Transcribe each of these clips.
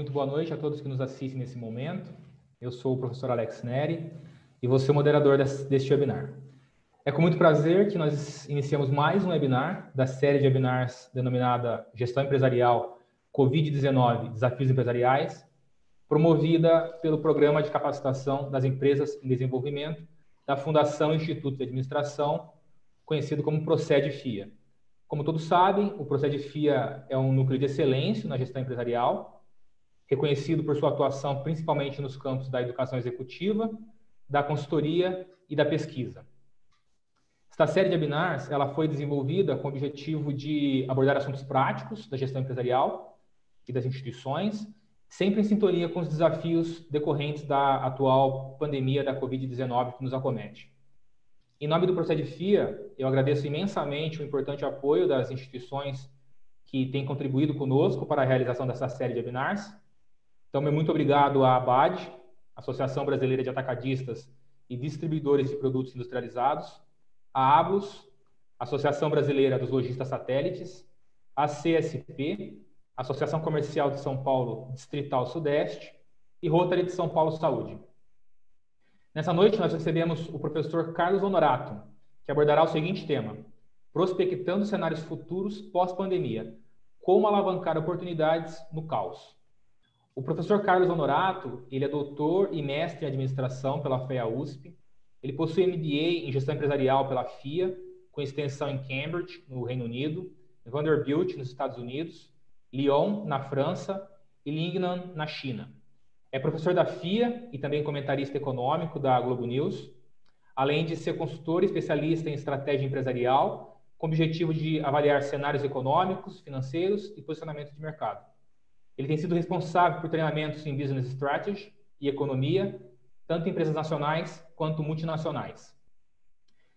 Muito boa noite a todos que nos assistem nesse momento. Eu sou o professor Alex Neri e vou ser o moderador deste webinar. É com muito prazer que nós iniciamos mais um webinar da série de webinars denominada Gestão Empresarial Covid-19 Desafios Empresariais, promovida pelo Programa de Capacitação das Empresas em Desenvolvimento da Fundação Instituto de Administração, conhecido como Procede FIA. Como todos sabem, o Procede FIA é um núcleo de excelência na gestão empresarial reconhecido por sua atuação principalmente nos campos da educação executiva, da consultoria e da pesquisa. Esta série de webinars ela foi desenvolvida com o objetivo de abordar assuntos práticos da gestão empresarial e das instituições, sempre em sintonia com os desafios decorrentes da atual pandemia da Covid-19 que nos acomete. Em nome do Procede FIA, eu agradeço imensamente o importante apoio das instituições que têm contribuído conosco para a realização dessa série de webinars então, meu muito obrigado à ABAD, Associação Brasileira de Atacadistas e Distribuidores de Produtos Industrializados, à ABUS, Associação Brasileira dos Lojistas Satélites, à CSP, Associação Comercial de São Paulo Distrital Sudeste e Rotary de São Paulo Saúde. Nessa noite, nós recebemos o professor Carlos Honorato, que abordará o seguinte tema: prospectando cenários futuros pós-pandemia, como alavancar oportunidades no caos. O professor Carlos Honorato, ele é doutor e mestre em administração pela FEA USP. Ele possui MBA em gestão empresarial pela FIA, com extensão em Cambridge, no Reino Unido, Vanderbilt, nos Estados Unidos, Lyon, na França, e Lingnan, na China. É professor da FIA e também comentarista econômico da Globo News, além de ser consultor especialista em estratégia empresarial, com o objetivo de avaliar cenários econômicos, financeiros e posicionamento de mercado. Ele tem sido responsável por treinamentos em Business Strategy e Economia, tanto em empresas nacionais quanto multinacionais.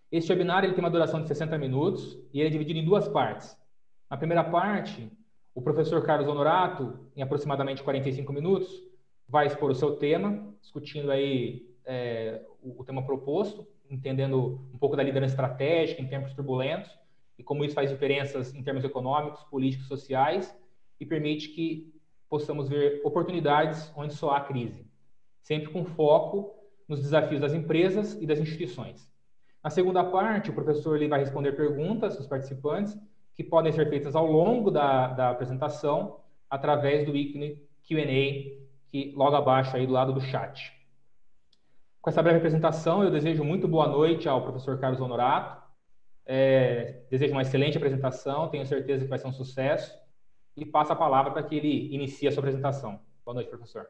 Este webinar ele tem uma duração de 60 minutos e ele é dividido em duas partes. Na primeira parte, o professor Carlos Honorato, em aproximadamente 45 minutos, vai expor o seu tema, discutindo aí é, o tema proposto, entendendo um pouco da liderança estratégica em tempos turbulentos e como isso faz diferenças em termos econômicos, políticos, sociais e permite que possamos ver oportunidades onde só há crise, sempre com foco nos desafios das empresas e das instituições. Na segunda parte, o professor ele vai responder perguntas dos participantes que podem ser feitas ao longo da, da apresentação através do ícone Q&A que logo abaixo aí do lado do chat. Com essa breve apresentação, eu desejo muito boa noite ao professor Carlos Honorato. É, desejo uma excelente apresentação, tenho certeza que vai ser um sucesso e passo a palavra para que ele inicie a sua apresentação. Boa noite, professor.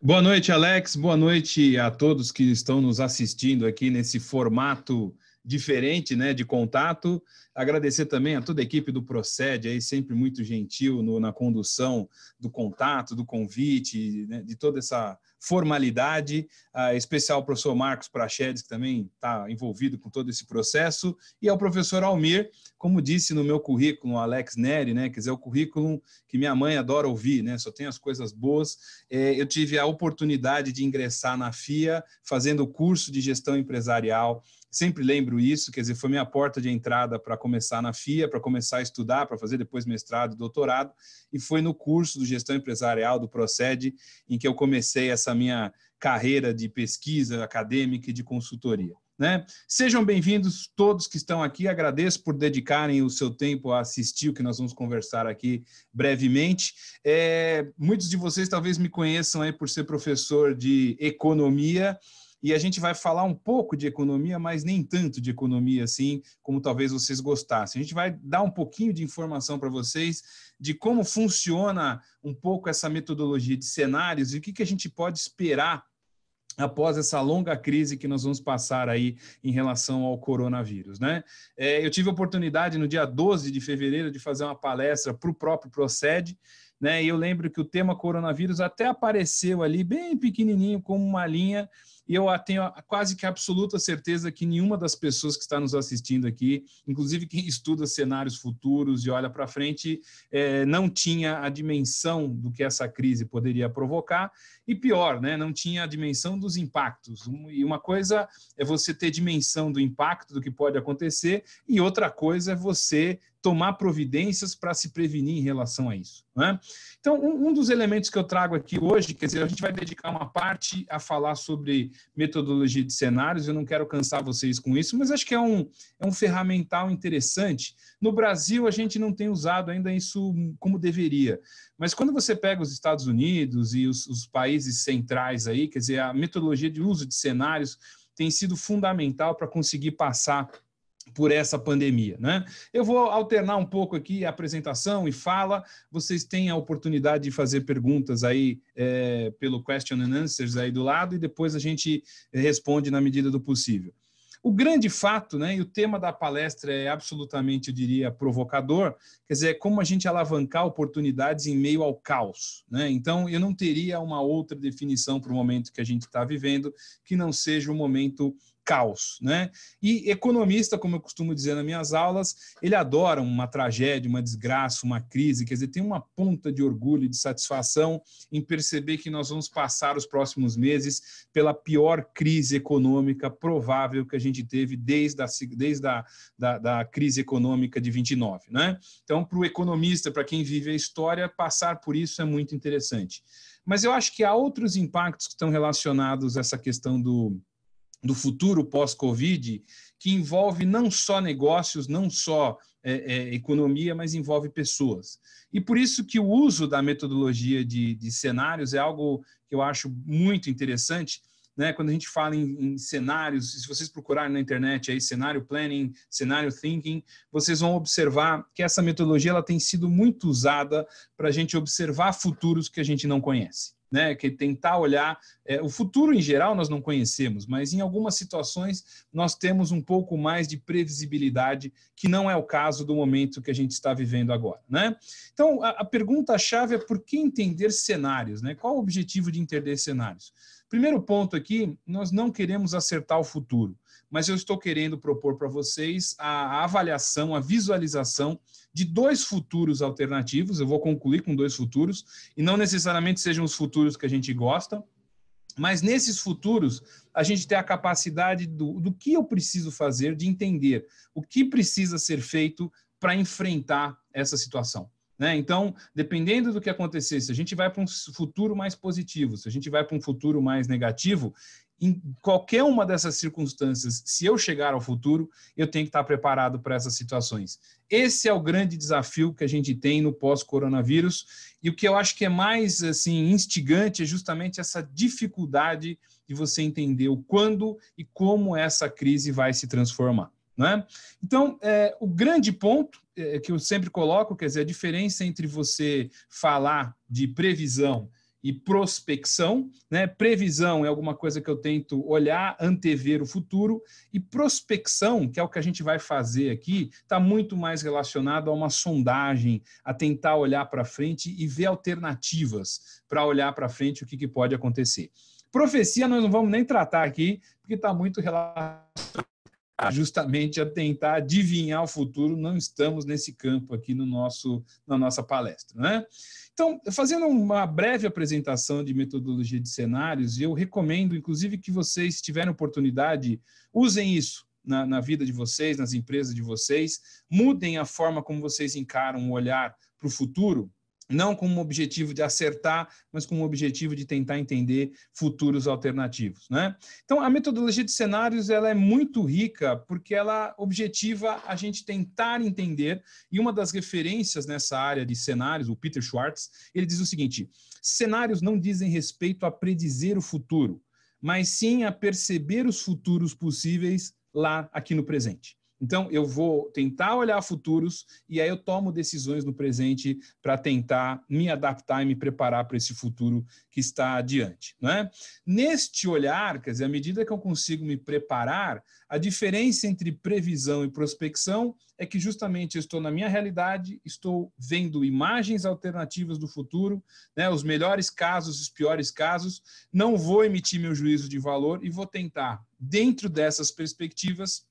Boa noite, Alex. Boa noite a todos que estão nos assistindo aqui nesse formato diferente né, de contato. Agradecer também a toda a equipe do Procede, aí sempre muito gentil no, na condução do contato, do convite, né, de toda essa formalidade. Ah, especial ao professor Marcos Prachedes, que também está envolvido com todo esse processo, e ao professor Almir, como disse no meu currículo, Alex Neri, né, quer dizer, é o currículo que minha mãe adora ouvir, né, só tem as coisas boas. É, eu tive a oportunidade de ingressar na FIA, fazendo o curso de gestão empresarial sempre lembro isso, quer dizer, foi minha porta de entrada para começar na FIA, para começar a estudar, para fazer depois mestrado e doutorado, e foi no curso do Gestão Empresarial do Procede em que eu comecei essa minha carreira de pesquisa acadêmica e de consultoria. Né? Sejam bem-vindos todos que estão aqui. Agradeço por dedicarem o seu tempo a assistir o que nós vamos conversar aqui brevemente. É, muitos de vocês talvez me conheçam aí por ser professor de economia e a gente vai falar um pouco de economia, mas nem tanto de economia assim, como talvez vocês gostassem. A gente vai dar um pouquinho de informação para vocês de como funciona um pouco essa metodologia de cenários e o que, que a gente pode esperar após essa longa crise que nós vamos passar aí em relação ao coronavírus, né? É, eu tive a oportunidade no dia 12 de fevereiro de fazer uma palestra para o próprio Proced, né? E eu lembro que o tema coronavírus até apareceu ali bem pequenininho como uma linha e eu tenho a quase que absoluta certeza que nenhuma das pessoas que está nos assistindo aqui, inclusive quem estuda cenários futuros e olha para frente, é, não tinha a dimensão do que essa crise poderia provocar, e pior, né, não tinha a dimensão dos impactos. e uma coisa é você ter dimensão do impacto do que pode acontecer, e outra coisa é você tomar providências para se prevenir em relação a isso. Né? Então, um, um, dos elementos que eu trago aqui hoje, quer dizer, a gente vai dedicar uma parte a falar sobre metodologia de cenários, eu não quero cansar vocês com isso, mas acho que é um, é um ferramental interessante. No Brasil, a gente não tem usado ainda isso como deveria, mas quando você pega os Estados Unidos e os, os países centrais aí, quer dizer, a metodologia de uso de cenários tem sido fundamental para conseguir passar por essa pandemia. Né? Eu vou alternar um pouco aqui a apresentação e fala. Vocês têm a oportunidade de fazer perguntas aí é, pelo question and answers aí do lado e depois a gente responde na medida do possível. O grande fato, né, e o tema da palestra é absolutamente, eu diria, provocador, quer dizer, é como a gente alavancar oportunidades em meio ao caos. Né? Então, eu não teria uma outra definição para o momento que a gente está vivendo que não seja um momento caos, né? E economista, como eu costumo dizer nas minhas aulas, ele adora uma tragédia, uma desgraça, uma crise, quer dizer, tem uma ponta de orgulho e de satisfação em perceber que nós vamos passar os próximos meses pela pior crise econômica provável que a gente teve desde a, desde a da, da crise econômica de 29, né? Então, para o economista, para quem vive a história, passar por isso é muito interessante. Mas eu acho que há outros impactos que estão relacionados a essa questão do do futuro pós-Covid, que envolve não só negócios, não só é, é, economia, mas envolve pessoas. E por isso que o uso da metodologia de, de cenários é algo que eu acho muito interessante, né, quando a gente fala em, em, cenários, se vocês procurarem na internet aí cenário planning, cenário thinking, vocês vão observar que essa metodologia ela tem sido muito usada para a gente observar futuros que a gente não conhece né? Que tentar olhar é, o futuro em geral nós não conhecemos, mas em algumas situações nós temos um pouco mais de previsibilidade, que não é o caso do momento que a gente está vivendo agora, né? Então a, a pergunta-chave é por que entender cenários, né? Qual o objetivo de entender cenários? Primeiro ponto aqui, nós não queremos acertar o futuro mas eu estou querendo propor para vocês a, avaliação, a visualização de dois futuros alternativos. Eu vou concluir com dois futuros, e não necessariamente sejam os futuros que a gente gosta, mas nesses futuros, a gente tem a capacidade do, do que eu preciso fazer, de entender o que precisa ser feito para enfrentar essa situação. Né? Então, dependendo do que acontecer, se a gente vai para um futuro mais positivo, se a gente vai para um futuro mais negativo, em qualquer uma dessas circunstâncias, se eu chegar ao futuro, eu tenho que estar preparado para essas situações. Esse é o grande desafio que a gente tem no pós-coronavírus, e o que eu acho que é mais assim instigante é justamente essa dificuldade de você entender o quando e como essa crise vai se transformar. Né? Então, é, o grande ponto é, que eu sempre coloco, quer dizer, a diferença entre você falar de previsão e prospecção. Né? Previsão é alguma coisa que eu tento olhar, antever o futuro, e prospecção, que é o que a gente vai fazer aqui, está muito mais relacionado a uma sondagem, a tentar olhar para frente e ver alternativas para olhar para frente o que, que pode acontecer. Profecia nós não vamos nem tratar aqui, porque está muito relacionado justamente a tentar adivinhar o futuro, não estamos nesse campo aqui no nosso, na nossa palestra. Né? Então, fazendo uma breve apresentação de metodologia de cenários, eu recomendo, inclusive, que vocês, se tiverem oportunidade, usem isso na, na vida de vocês, nas empresas de vocês, mudem a forma como vocês encaram o olhar para o futuro, não com o objetivo de acertar, mas com o objetivo de tentar entender futuros alternativos. Né? Então, a metodologia de cenários ela é muito rica porque ela objetiva a gente tentar entender, e uma das referências nessa área de cenários, o Peter Schwartz, ele diz o seguinte, cenários não dizem respeito a predizer o futuro, mas sim a perceber os futuros possíveis lá aqui no presente. Então, eu vou tentar olhar futuros e aí eu tomo decisões no presente para tentar me adaptar e me preparar para esse futuro que está adiante. é? Neste olhar, quer dizer, à medida que eu consigo me preparar, a diferença entre previsão e prospecção é que justamente eu estou na minha realidade, estou vendo imagens alternativas do futuro, né, os melhores casos, os piores casos, não vou emitir meu juízo de valor e vou tentar, dentro dessas perspectivas,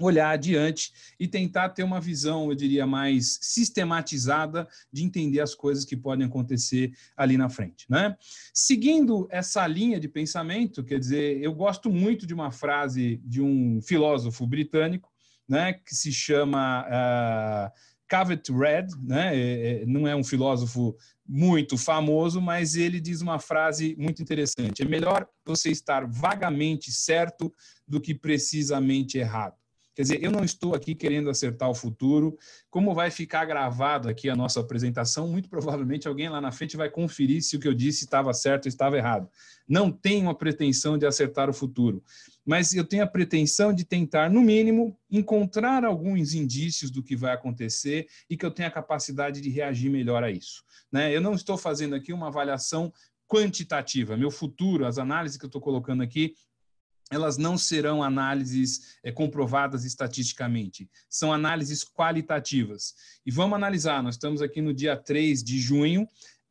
olhar adiante e tentar ter uma visão, eu diria, mais sistematizada de entender as coisas que podem acontecer ali na frente. Né? Seguindo essa linha de pensamento, quer dizer, eu gosto muito de uma frase de um filósofo britânico, né, que se chama uh, ah, Cavett Red, né, é, é, não é um filósofo muito famoso, mas ele diz uma frase muito interessante: é melhor você estar vagamente certo do que precisamente errado. Quer dizer, eu não estou aqui querendo acertar o futuro. Como vai ficar gravado aqui a nossa apresentação, muito provavelmente alguém lá na frente vai conferir se o que eu disse estava certo ou estava errado. Não tenho a pretensão de acertar o futuro, mas eu tenho a pretensão de tentar, no mínimo, encontrar alguns indícios do que vai acontecer e que eu tenha a capacidade de reagir melhor a isso. Né? Eu não estou fazendo aqui uma avaliação quantitativa. Meu futuro, as análises que eu estou colocando aqui, elas não serão análises é, comprovadas estatisticamente, são análises qualitativas. E vamos analisar, nós estamos aqui no dia 3 de junho,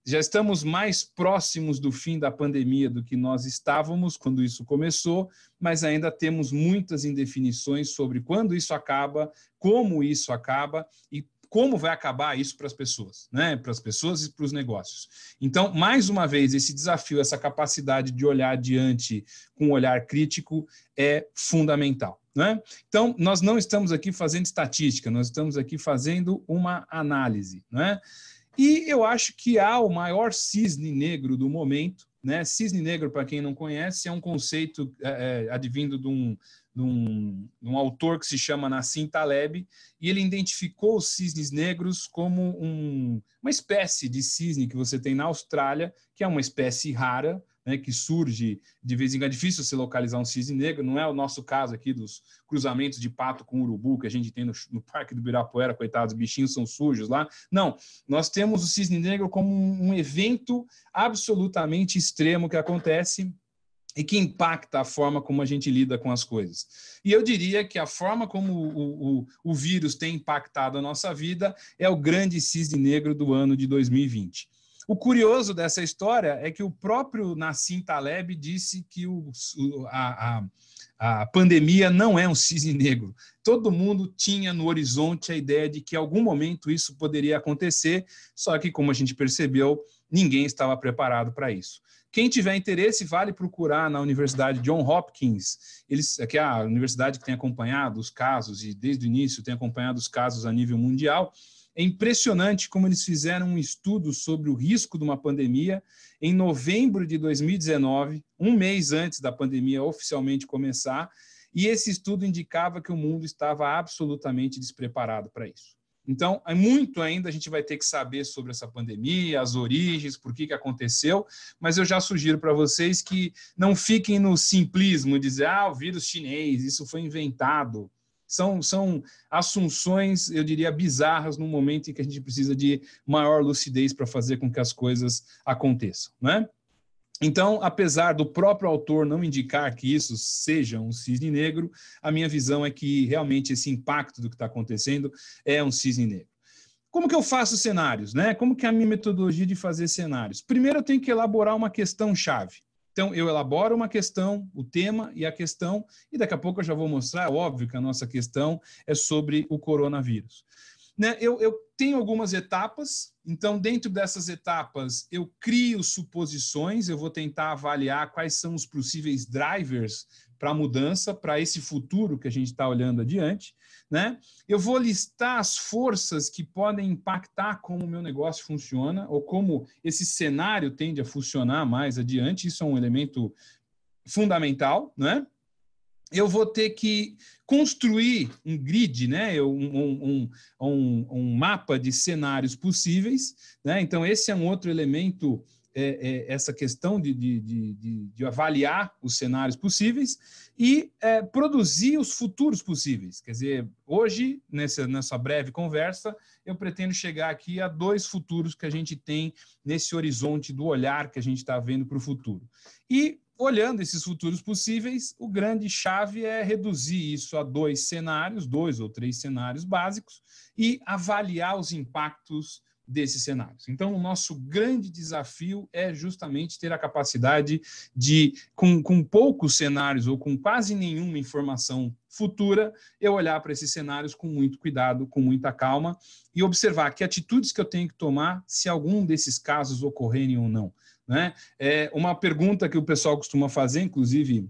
já estamos mais próximos do fim da pandemia do que nós estávamos quando isso começou, mas ainda temos muitas indefinições sobre quando isso acaba, como isso acaba e como vai acabar isso para as pessoas, né? para as pessoas e para os negócios. Então, mais uma vez, esse desafio, essa capacidade de olhar adiante com um olhar crítico é fundamental. Né? Então, nós não estamos aqui fazendo estatística, nós estamos aqui fazendo uma análise. Né? E eu acho que há o maior cisne negro do momento. Né? Cisne negro, para quem não conhece, é um conceito é, é advindo de um num, num autor que se chama Nassim Taleb, e ele identificou os cisnes negros como um, uma espécie de cisne que você tem na Austrália, que é uma espécie rara, né, que surge de vez em quando. É difícil se localizar um cisne negro, não é o nosso caso aqui dos cruzamentos de pato com urubu que a gente tem no, no Parque do Birapuera, coitados, bichinhos são sujos lá. Não, nós temos o cisne negro como um, um evento absolutamente extremo que acontece e que impacta a forma como a gente lida com as coisas. E eu diria que a forma como o, o, o vírus tem impactado a nossa vida é o grande cisne negro do ano de 2020. O curioso dessa história é que o próprio Nassim Taleb disse que o, a, a, a pandemia não é um cisne negro. Todo mundo tinha no horizonte a ideia de que em algum momento isso poderia acontecer, só que, como a gente percebeu, ninguém estava preparado para isso. Quem tiver interesse, vale procurar na Universidade John Hopkins, eles, que é a universidade que tem acompanhado os casos, e desde o início tem acompanhado os casos a nível mundial. É impressionante como eles fizeram um estudo sobre o risco de uma pandemia em novembro de 2019, um mês antes da pandemia oficialmente começar, e esse estudo indicava que o mundo estava absolutamente despreparado para isso. Então, é muito ainda a gente vai ter que saber sobre essa pandemia, as origens, por que, que aconteceu, mas eu já sugiro para vocês que não fiquem no simplismo de dizer, ah, o vírus chinês, isso foi inventado. São, são assunções, eu diria, bizarras no momento em que a gente precisa de maior lucidez para fazer com que as coisas aconteçam, né? Então, apesar do próprio autor não indicar que isso seja um cisne negro, a minha visão é que realmente esse impacto do que está acontecendo é um cisne negro. Como que eu faço cenários, né? Como que é a minha metodologia de fazer cenários? Primeiro eu tenho que elaborar uma questão chave. Então eu elaboro uma questão, o tema e a questão, e daqui a pouco eu já vou mostrar, é óbvio que a nossa questão é sobre o coronavírus. Né? Eu, eu tenho algumas etapas, então, dentro dessas etapas, eu crio suposições, eu vou tentar avaliar quais são os possíveis drivers para a mudança, para esse futuro que a gente está olhando adiante. Né? Eu vou listar as forças que podem impactar como o meu negócio funciona ou como esse cenário tende a funcionar mais adiante. Isso é um elemento fundamental, né? eu vou ter que construir um grid, né? um, um, um, um mapa de cenários possíveis. Né? Então, esse é um outro elemento, é, é, essa questão de, de, de, de, avaliar os cenários possíveis e é, produzir os futuros possíveis. Quer dizer, hoje, nessa, nessa breve conversa, eu pretendo chegar aqui a dois futuros que a gente tem nesse horizonte do olhar que a gente está vendo para o futuro. E olhando esses futuros possíveis, o grande chave é reduzir isso a dois cenários, dois ou três cenários básicos, e avaliar os impactos desses cenários. Então, o nosso grande desafio é justamente ter a capacidade de, com, com poucos cenários ou com quase nenhuma informação futura, eu olhar para esses cenários com muito cuidado, com muita calma e observar que atitudes que eu tenho que tomar se algum desses casos ocorrerem ou não. Né? É uma pergunta que o pessoal costuma fazer, inclusive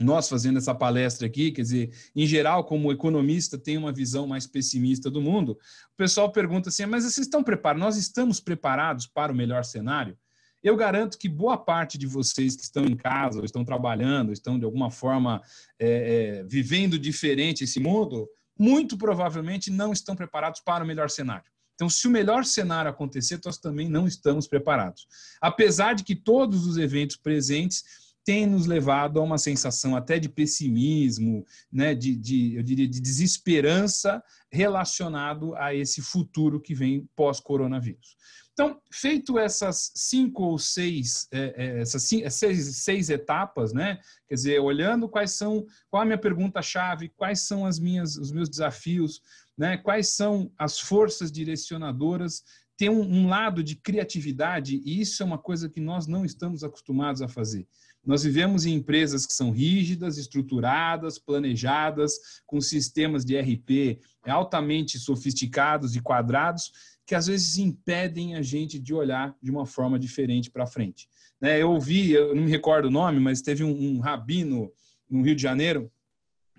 nós fazendo essa palestra aqui, quer dizer, em geral, como economista, tem uma visão mais pessimista do mundo. O pessoal pergunta assim: mas vocês estão preparados? Nós estamos preparados para o melhor cenário? Eu garanto que boa parte de vocês que estão em casa, ou estão trabalhando, ou estão de alguma forma é, é, vivendo diferente esse mundo, muito provavelmente não estão preparados para o melhor cenário. Então, se o melhor cenário acontecer, nós também não estamos preparados. Apesar de que todos os eventos presentes têm nos levado a uma sensação até de pessimismo, né, de, de eu diria, de desesperança relacionado a esse futuro que vem pós-coronavírus. Então, feito essas cinco ou seis, é, é, essas é, seis, seis, etapas, né? Quer dizer, olhando quais são, qual a minha pergunta-chave, quais são as minhas, os meus desafios, né? quais são as forças direcionadoras, ter um, um, lado de criatividade, e isso é uma coisa que nós não estamos acostumados a fazer. Nós vivemos em empresas que são rígidas, estruturadas, planejadas, com sistemas de RP altamente sofisticados e quadrados, que às vezes impedem a gente de olhar de uma forma diferente para frente. Né? Eu ouvi, eu não me recordo o nome, mas teve um rabino no Rio de Janeiro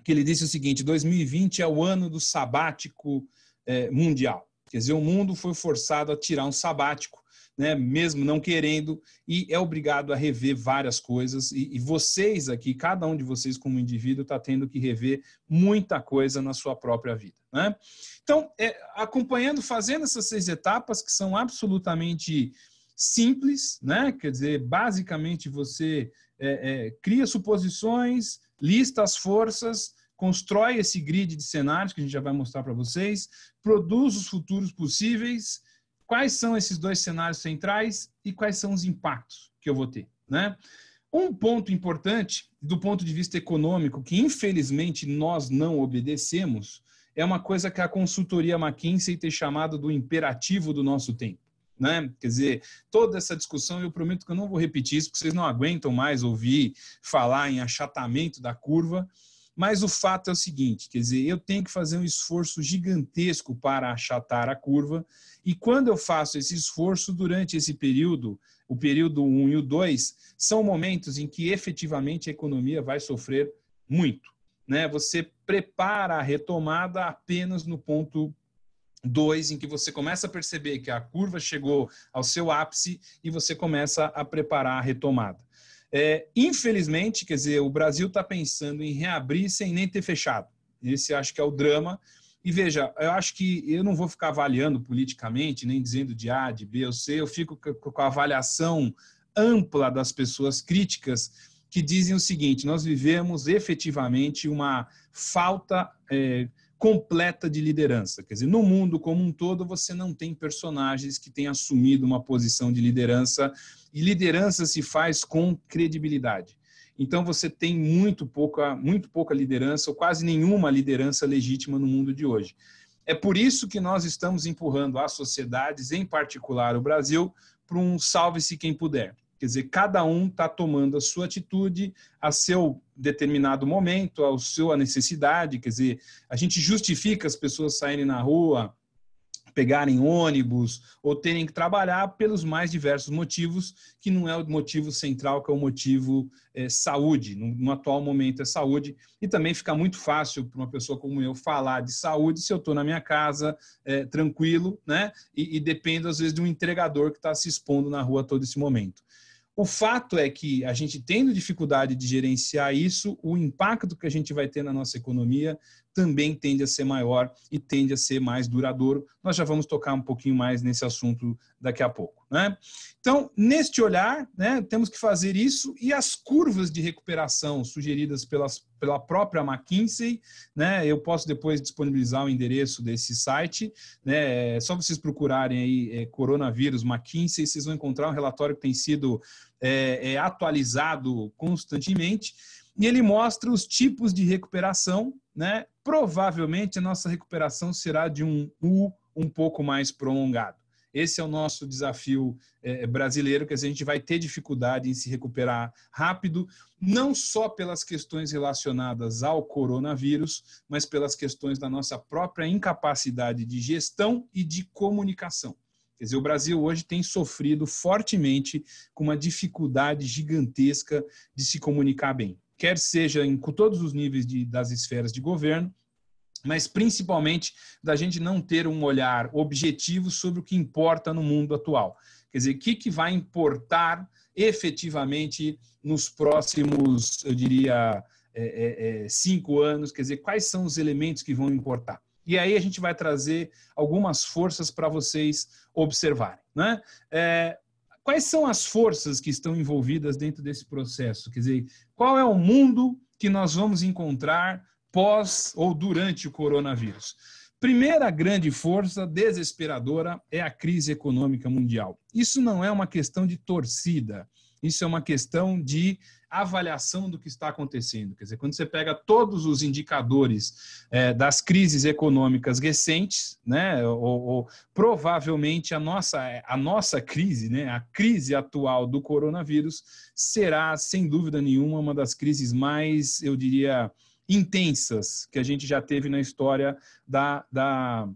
que ele disse o seguinte: 2020 é o ano do sabático é, mundial. Quer dizer, o mundo foi forçado a tirar um sabático, né, mesmo não querendo, e é obrigado a rever várias coisas. E, e vocês aqui, cada um de vocês como indivíduo, está tendo que rever muita coisa na sua própria vida. Né? Então, é, acompanhando, fazendo essas seis etapas que são absolutamente simples, né? quer dizer, basicamente você é, é, cria suposições, lista as forças constrói esse grid de cenários que a gente já vai mostrar para vocês, produz os futuros possíveis, quais são esses dois cenários centrais e quais são os impactos que eu vou ter, né? Um ponto importante do ponto de vista econômico que infelizmente nós não obedecemos é uma coisa que a consultoria McKinsey tem chamado do imperativo do nosso tempo. Né? Quer dizer, toda essa discussão, eu prometo que eu não vou repetir isso, porque vocês não aguentam mais ouvir falar em achatamento da curva. Mas o fato é o seguinte, quer dizer, eu tenho que fazer um esforço gigantesco para achatar a curva, e quando eu faço esse esforço durante esse período, o período 1 e o 2, são momentos em que efetivamente a economia vai sofrer muito. Né? Você prepara a retomada apenas no ponto 2, em que você começa a perceber que a curva chegou ao seu ápice e você começa a preparar a retomada. É, infelizmente, quer dizer, o Brasil está pensando em reabrir sem nem ter fechado. Esse acho que é o drama. E veja, eu acho que eu não vou ficar avaliando politicamente, nem dizendo de A, de B ou C, eu fico com a avaliação ampla das pessoas críticas que dizem o seguinte: nós vivemos efetivamente uma falta. É, completa de liderança. Quer dizer, no mundo como um todo, você não tem personagens que tenham assumido uma posição de liderança, e liderança se faz com credibilidade. Então você tem muito pouca, muito pouca liderança, ou quase nenhuma liderança legítima no mundo de hoje. É por isso que nós estamos empurrando as sociedades, em particular o Brasil, para um salve-se quem puder. Quer dizer, cada um está tomando a sua atitude a seu determinado momento, ao seu a necessidade. Quer dizer, a gente justifica as pessoas saírem na rua, pegarem ônibus ou terem que trabalhar pelos mais diversos motivos, que não é o motivo central, que é o motivo é, saúde. No, no, atual momento é saúde. E também fica muito fácil para uma pessoa como eu falar de saúde se eu estou na minha casa, é, tranquilo, né? E, e dependo, às vezes, de um entregador que está se expondo na rua todo esse momento. O fato é que a gente tendo dificuldade de gerenciar isso, o impacto que a gente vai ter na nossa economia também tende a ser maior e tende a ser mais duradouro. Nós já vamos tocar um pouquinho mais nesse assunto daqui a pouco. Né? Então, neste olhar, né, temos que fazer isso e as curvas de recuperação sugeridas pelas, pela própria McKinsey, né, eu posso depois disponibilizar o endereço desse site, né, é só vocês procurarem aí é, coronavírus McKinsey, vocês vão encontrar um relatório que tem sido é, é atualizado constantemente e ele mostra os tipos de recuperação né, provavelmente a nossa recuperação será de um U um pouco mais prolongado. Esse é o nosso desafio é, brasileiro, que a gente vai ter dificuldade em se recuperar rápido, não só pelas questões relacionadas ao coronavírus, mas pelas questões da nossa própria incapacidade de gestão e de comunicação. Quer dizer, o Brasil hoje tem sofrido fortemente com uma dificuldade gigantesca de se comunicar bem quer seja em todos os níveis de, das esferas de governo, mas principalmente da gente não ter um olhar objetivo sobre o que importa no mundo atual. Quer dizer, o que, que vai importar efetivamente nos próximos, eu diria, é, é, é, cinco anos? Quer dizer, quais são os elementos que vão importar? E aí a gente vai trazer algumas forças para vocês observarem. Né? É, quais são as forças que estão envolvidas dentro desse processo? Quer dizer, qual é o mundo que nós vamos encontrar pós ou durante o coronavírus? Primeira grande força desesperadora é a crise econômica mundial. Isso não é uma questão de torcida isso é uma questão de avaliação do que está acontecendo. Quer dizer, quando você pega todos os indicadores é, das crises econômicas recentes, né, ou, ou, provavelmente a nossa, a nossa crise, né, a crise atual do coronavírus, será, sem dúvida nenhuma, uma das crises mais, eu diria, intensas que a gente já teve na história da, da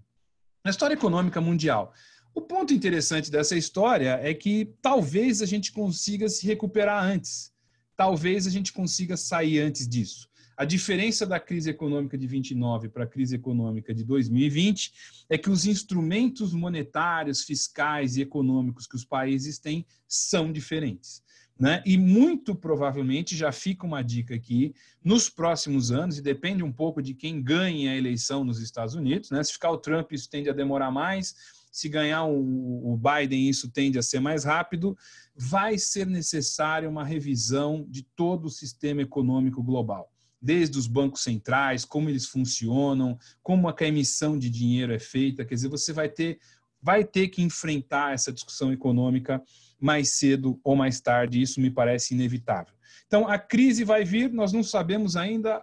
na história econômica mundial. O ponto interessante dessa história é que talvez a gente consiga se recuperar antes, talvez a gente consiga sair antes disso. A diferença da crise econômica de 29 para a crise econômica de 2020 é que os instrumentos monetários, fiscais e econômicos que os países têm são diferentes. Né? E muito provavelmente já fica uma dica aqui nos próximos anos, e depende um pouco de quem ganha a eleição nos Estados Unidos, né? Se ficar o Trump, isso tende a demorar mais se ganhar o, Biden, isso tende a ser mais rápido, vai ser necessária uma revisão de todo o sistema econômico global. Desde os bancos centrais, como eles funcionam, como a emissão de dinheiro é feita, quer dizer, você vai ter, vai ter que enfrentar essa discussão econômica mais cedo ou mais tarde, isso me parece inevitável. Então, a crise vai vir, nós não sabemos ainda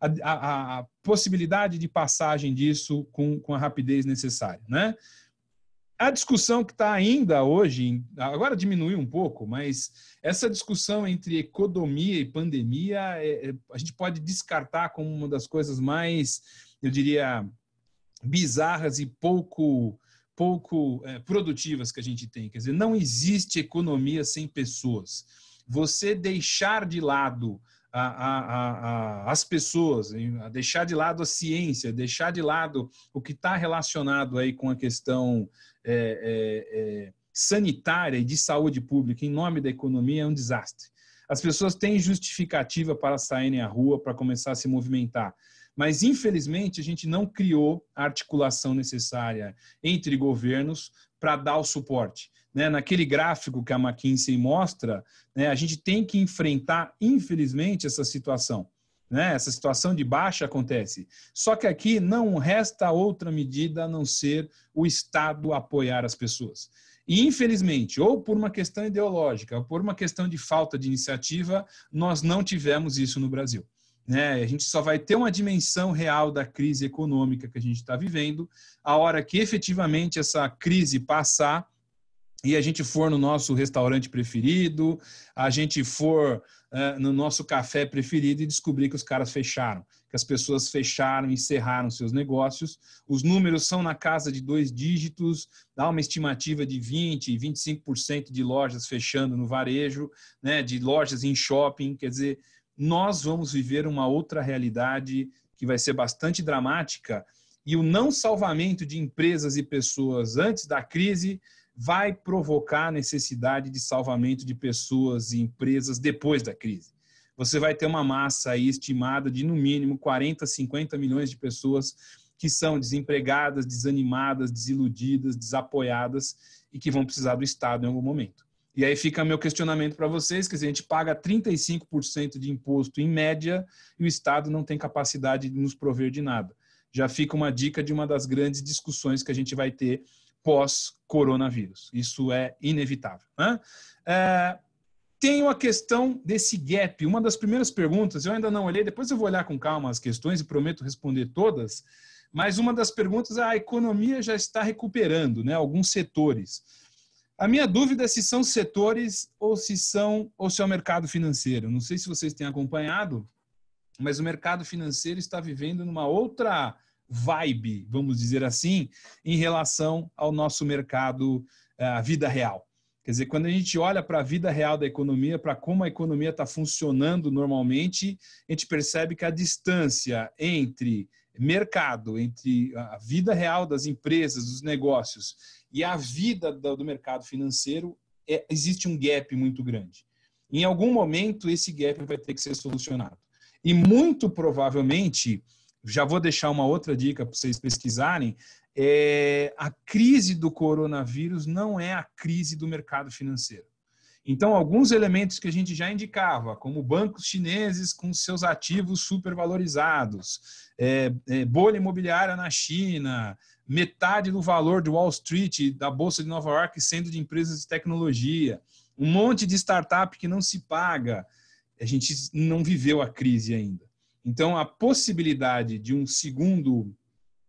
a, a, a possibilidade de passagem disso com, com a rapidez necessária, né? a discussão que está ainda hoje, agora diminuiu um pouco, mas essa discussão entre economia e pandemia, é, é, a gente pode descartar como uma das coisas mais, eu diria, bizarras e pouco pouco é, produtivas que a gente tem. Quer dizer, não existe economia sem pessoas. Você deixar de lado a, a, a, as pessoas, a deixar de lado a ciência, deixar de lado o que está relacionado aí com a questão é, é, é, sanitária e de saúde pública em nome da economia é um desastre. As pessoas têm justificativa para saírem à rua, para começar a se movimentar. Mas, infelizmente, a gente não criou a articulação necessária entre governos, para dar o suporte. Né? Naquele gráfico que a McKinsey mostra, né, a gente tem que enfrentar, infelizmente, essa situação. Né? Essa situação de baixa acontece. Só que aqui não resta outra medida a não ser o Estado apoiar as pessoas. E, infelizmente, ou por uma questão ideológica, ou por uma questão de falta de iniciativa, nós não tivemos isso no Brasil. Né? A gente só vai ter uma dimensão real da crise econômica que a gente está vivendo a hora que efetivamente essa crise passar e a gente for no nosso restaurante preferido, a gente for uh, no nosso café preferido e descobrir que os caras fecharam, que as pessoas fecharam, encerraram seus negócios. Os números são na casa de dois dígitos, dá uma estimativa de 20, 25% de lojas fechando no varejo, né, de lojas em shopping, quer dizer, nós vamos viver uma outra realidade que vai ser bastante dramática e o não salvamento de empresas e pessoas antes da crise vai provocar a necessidade de salvamento de pessoas e empresas depois da crise. Você vai ter uma massa aí estimada de no mínimo 40, 50 milhões de pessoas que são desempregadas, desanimadas, desiludidas, desapoiadas e que vão precisar do Estado em algum momento. E aí fica meu questionamento para vocês, quer dizer, a gente paga 35% de imposto em média e o Estado não tem capacidade de nos prover de nada. Já fica uma dica de uma das grandes discussões que a gente vai ter pós-coronavírus. Isso é inevitável. Né? É, tenho a questão desse gap. Uma das primeiras perguntas, eu ainda não olhei, depois eu vou olhar com calma as questões e prometo responder todas, mas uma das perguntas, é a economia já está recuperando, né? Alguns setores. A minha dúvida é se são setores ou se são ou se é o mercado financeiro. Não sei se vocês têm acompanhado, mas o mercado financeiro está vivendo numa outra vibe, vamos dizer assim, em relação ao nosso mercado, a eh, vida real. Quer dizer, quando a gente olha para a vida real da economia, para como a economia está funcionando normalmente, a gente percebe que a distância entre mercado, entre a vida real das empresas, dos negócios e a vida do mercado financeiro, é, existe um gap muito grande. Em algum momento, esse gap vai ter que ser solucionado. E muito provavelmente, já vou deixar uma outra dica para vocês pesquisarem, é, a crise do coronavírus não é a crise do mercado financeiro. Então, alguns elementos que a gente já indicava, como bancos chineses com seus ativos supervalorizados, é, é, bolha imobiliária na China, metade do valor de Wall Street, da Bolsa de Nova York, sendo de empresas de tecnologia, um monte de startup que não se paga. A gente não viveu a crise ainda. Então, a possibilidade de um segundo,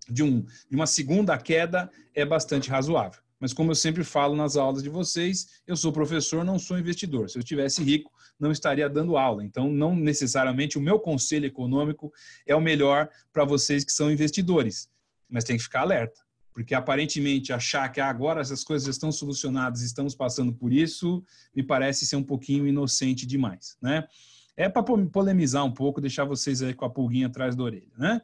de, um, de uma segunda queda é bastante razoável. Mas como eu sempre falo nas aulas de vocês, eu sou professor, não sou investidor. Se eu estivesse rico, não estaria dando aula. Então, não necessariamente o meu conselho econômico é o melhor para vocês que são investidores mas tem que ficar alerta, porque aparentemente achar que ah, agora essas coisas estão solucionadas, estamos passando por isso, me parece ser um pouquinho inocente demais, né? É para polemizar um pouco, deixar vocês aí com a pulguinha atrás da orelha, né?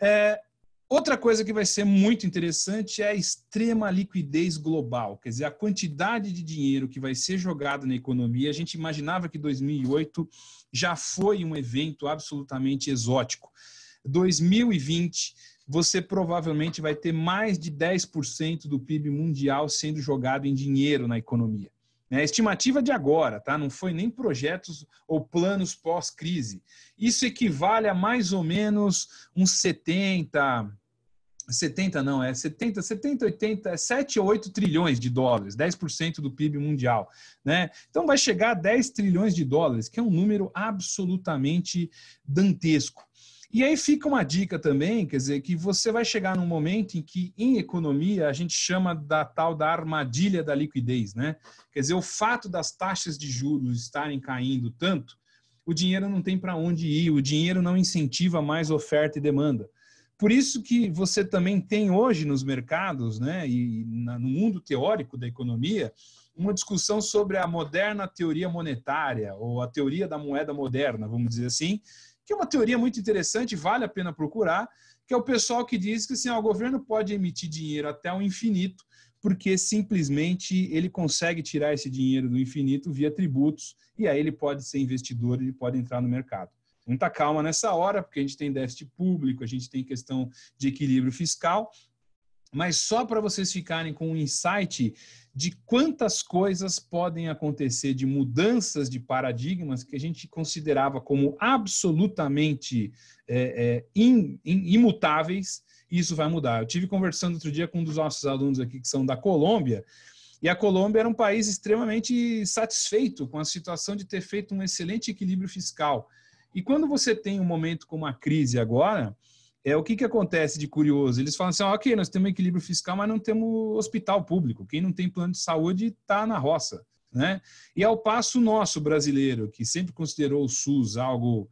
É, outra coisa que vai ser muito interessante é a extrema liquidez global, quer dizer, a quantidade de dinheiro que vai ser jogado na economia. A gente imaginava que 2008 já foi um evento absolutamente exótico. 2020 você provavelmente vai ter mais de 10% do PIB mundial sendo jogado em dinheiro na economia. É estimativa de agora, tá? Não foi nem projetos ou planos pós-crise. Isso equivale a mais ou menos uns 70, 70 não, é 70, 70, 80, 7 ou 8 trilhões de dólares, 10% do PIB mundial, né? Então vai chegar a 10 trilhões de dólares, que é um número absolutamente dantesco. E aí fica uma dica também, quer dizer, que você vai chegar num momento em que, em economia, a gente chama da tal da armadilha da liquidez, né? Quer dizer, o fato das taxas de juros estarem caindo tanto, o dinheiro não tem para onde ir, o dinheiro não incentiva mais oferta e demanda. Por isso que você também tem hoje nos mercados, né, e no mundo teórico da economia, uma discussão sobre a moderna teoria monetária, ou a teoria da moeda moderna, vamos dizer assim, que é uma teoria muito interessante, vale a pena procurar, que é o pessoal que diz que assim, ó, o governo pode emitir dinheiro até o infinito, porque simplesmente ele consegue tirar esse dinheiro do infinito via tributos, e aí ele pode ser investidor, ele pode entrar no mercado. Muita calma nessa hora, porque a gente tem déficit público, a gente tem questão de equilíbrio fiscal, mas só para vocês ficarem com um insight de quantas coisas podem acontecer de mudanças de paradigmas que a gente considerava como absolutamente é, é, in, in, imutáveis, isso vai mudar. Eu tive conversando outro dia com um dos nossos alunos aqui que são da Colômbia, e a Colômbia era um país extremamente satisfeito com a situação de ter feito um excelente equilíbrio fiscal. E quando você tem um momento como a crise agora, é o que, que acontece de curioso? Eles falam assim, ah, ok, nós temos equilíbrio fiscal, mas não temos hospital público. Quem não tem plano de saúde está na roça. Né? E ao passo nosso brasileiro, que sempre considerou o SUS algo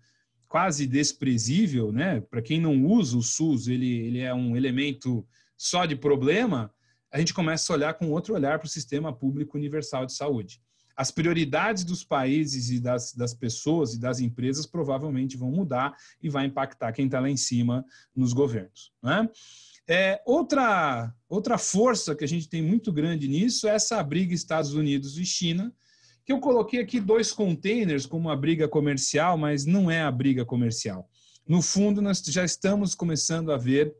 quase desprezível, né? para quem não usa o SUS, ele, ele é um elemento só de problema, a gente começa a olhar com outro olhar para o sistema público universal de saúde as prioridades dos países e das, das pessoas e das empresas provavelmente vão mudar e vai impactar quem está lá em cima nos governos. Né? É, outra, outra força que a gente tem muito grande nisso é essa briga Estados Unidos e China, que eu coloquei aqui dois containers como a briga comercial, mas não é a briga comercial. No fundo, nós já estamos começando a ver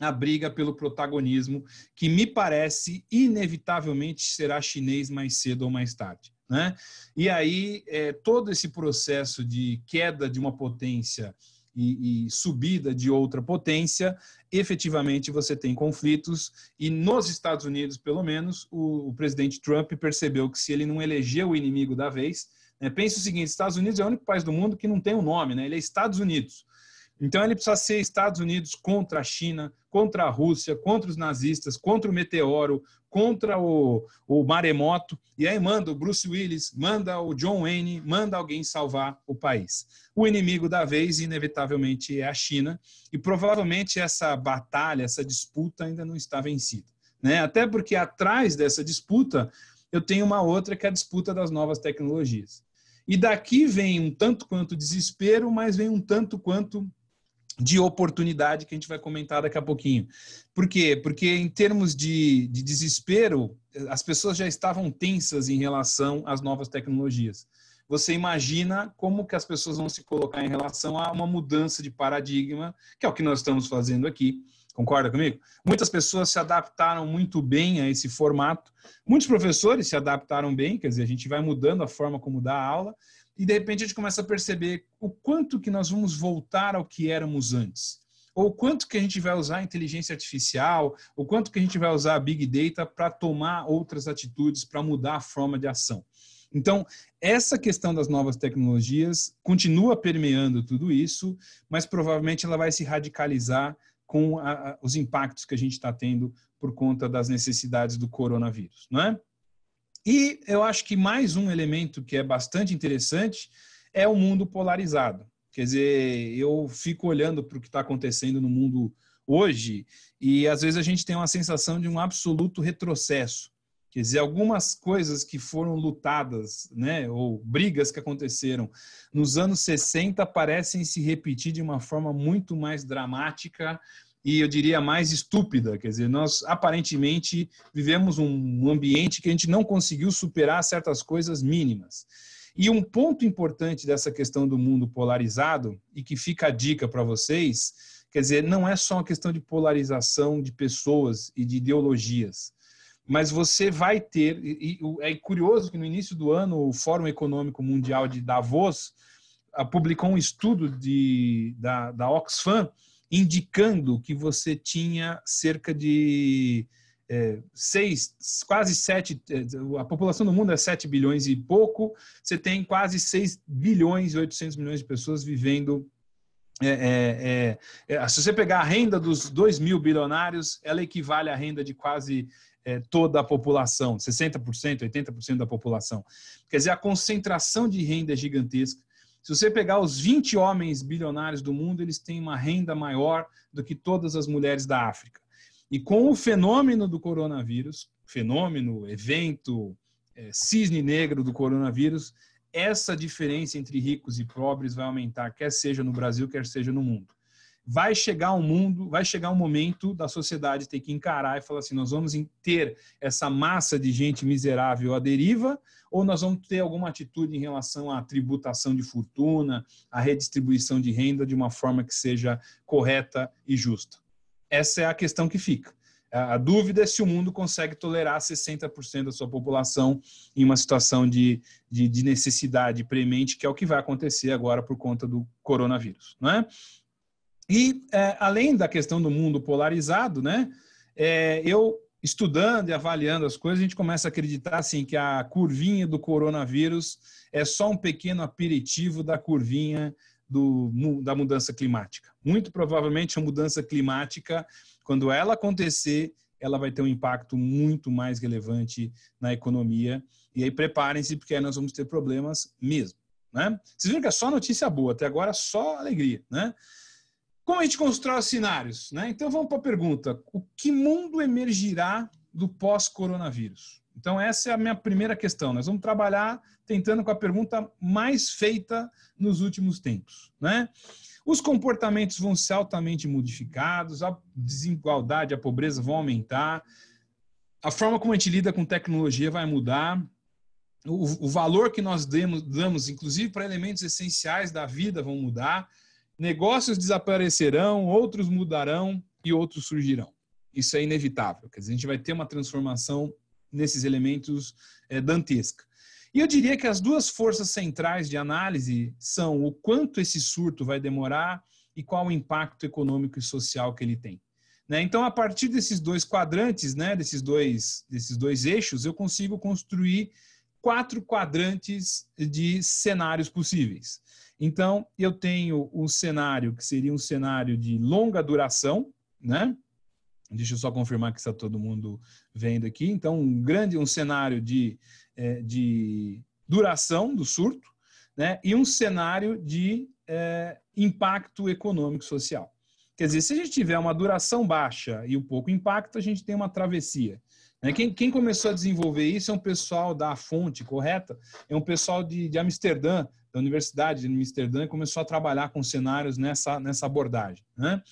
a briga pelo protagonismo, que me parece inevitavelmente será chinês mais cedo ou mais tarde. Né? E aí, é, todo esse processo de queda de uma potência e, e, subida de outra potência, efetivamente você tem conflitos. E nos Estados Unidos, pelo menos, o, o presidente Trump percebeu que se ele não eleger o inimigo da vez, né, pense o seguinte: Estados Unidos é o único país do mundo que não tem um nome, né? ele é Estados Unidos. Então ele precisa ser Estados Unidos contra a China, contra a Rússia, contra os nazistas, contra o meteoro, contra o, o maremoto. E aí manda o Bruce Willis, manda o John Wayne, manda alguém salvar o país. O inimigo da vez, inevitavelmente, é a China. E provavelmente essa batalha, essa disputa ainda não está vencida. Né? Até porque atrás dessa disputa, eu tenho uma outra que é a disputa das novas tecnologias. E daqui vem um tanto quanto desespero, mas vem um tanto quanto de oportunidade que a gente vai comentar daqui a pouquinho. Por quê? Porque em termos de, de desespero, as pessoas já estavam tensas em relação às novas tecnologias. Você imagina como que as pessoas vão se colocar em relação a uma mudança de paradigma, que é o que nós estamos fazendo aqui. Concorda comigo? Muitas pessoas se adaptaram muito bem a esse formato. Muitos professores se adaptaram bem, quer dizer, a gente vai mudando a forma como dá a aula, e de repente a gente começa a perceber o quanto que nós vamos voltar ao que éramos antes. Ou o quanto que a gente vai usar a inteligência artificial, o quanto que a gente vai usar a Big Data para tomar outras atitudes, para mudar a forma de ação. Então, essa questão das novas tecnologias continua permeando tudo isso, mas provavelmente ela vai se radicalizar com a, a, os impactos que a gente está tendo por conta das necessidades do coronavírus, não é? E eu acho que mais um elemento que é bastante interessante é o mundo polarizado. Quer dizer, eu fico olhando para o que está acontecendo no mundo hoje e às vezes a gente tem uma sensação de um absoluto retrocesso. Quer dizer, algumas coisas que foram lutadas, né, ou brigas que aconteceram nos anos 60 parecem se repetir de uma forma muito mais dramática e eu diria mais estúpida. Quer dizer, nós aparentemente vivemos um ambiente que a gente não conseguiu superar certas coisas mínimas. E um ponto importante dessa questão do mundo polarizado, e que fica a dica para vocês, quer dizer, não é só uma questão de polarização de pessoas e de ideologias, mas você vai ter. E, é curioso que no início do ano o Fórum Econômico Mundial de Davos ah, publicou um estudo de, da, da Oxfam indicando que você tinha cerca de é, seis, quase sete, é, a população do mundo é 7 bilhões e pouco, você tem quase 6 bilhões e 800 milhões de pessoas vivendo. É é, é, é, se você pegar a renda dos 2 mil bilionários, ela equivale à renda de quase toda a população, 60%, 80% da população. Quer dizer, a concentração de renda é gigantesca. Se você pegar os 20 homens bilionários do mundo, eles têm uma renda maior do que todas as mulheres da África. E com o fenômeno do coronavírus, fenômeno, evento, é, cisne negro do coronavírus, essa diferença entre ricos e pobres vai aumentar, quer seja no Brasil, quer seja no mundo vai chegar um mundo, vai chegar um momento da sociedade ter que encarar e falar assim: nós vamos ter essa massa de gente miserável à deriva, ou nós vamos ter alguma atitude em relação à tributação de fortuna, à redistribuição de renda de uma forma que seja correta e justa? Essa é a questão que fica. A dúvida é se o mundo consegue tolerar 60% da sua população em uma situação de, de, de necessidade premente, que é o que vai acontecer agora por conta do coronavírus. Não é? E é, além da questão do mundo polarizado, né, é, eu estudando e avaliando as coisas, a gente começa a acreditar assim que a curvinha do coronavírus é só um pequeno aperitivo da curvinha do, da mudança climática. Muito provavelmente a mudança climática, quando ela acontecer, ela vai ter um impacto muito mais relevante na economia. E aí preparem-se, porque aí nós vamos ter problemas mesmo. Né? Vocês viram que é só notícia boa, até agora é só alegria. Né? Como a gente constrói os cenários? Né? Então vamos para a pergunta: o que mundo emergirá do pós-coronavírus? Então, essa é a minha primeira questão. Nós vamos trabalhar tentando com a pergunta mais feita nos últimos tempos. Né? Os comportamentos vão ser altamente modificados, a desigualdade, a pobreza vão aumentar, a forma como a gente lida com tecnologia vai mudar, o, o valor que nós demos, damos, inclusive para elementos essenciais da vida, vão mudar. Negócios desaparecerão, outros mudarão e outros surgirão. Isso é inevitável. Quer dizer, a gente vai ter uma transformação nesses elementos é, dantesca. E eu diria que as duas forças centrais de análise são o quanto esse surto vai demorar e qual o impacto econômico e social que ele tem. Né? Então, a partir desses dois quadrantes, né, desses, dois, desses dois eixos, eu consigo construir quatro quadrantes de cenários possíveis. Então, eu tenho um cenário que seria um cenário de longa duração, né? Deixa eu só confirmar que está todo mundo vendo aqui. Então, um grande um cenário de, é, de duração do surto, né? E um cenário de é, impacto econômico social. Quer dizer, se a gente tiver uma duração baixa e um pouco impacto, a gente tem uma travessia. Né? Quem, quem, começou a desenvolver isso é um pessoal da fonte, correta? É um pessoal de, de Amsterdã, da Universidade de Amsterdã, que começou a trabalhar com cenários nessa, nessa abordagem. Né?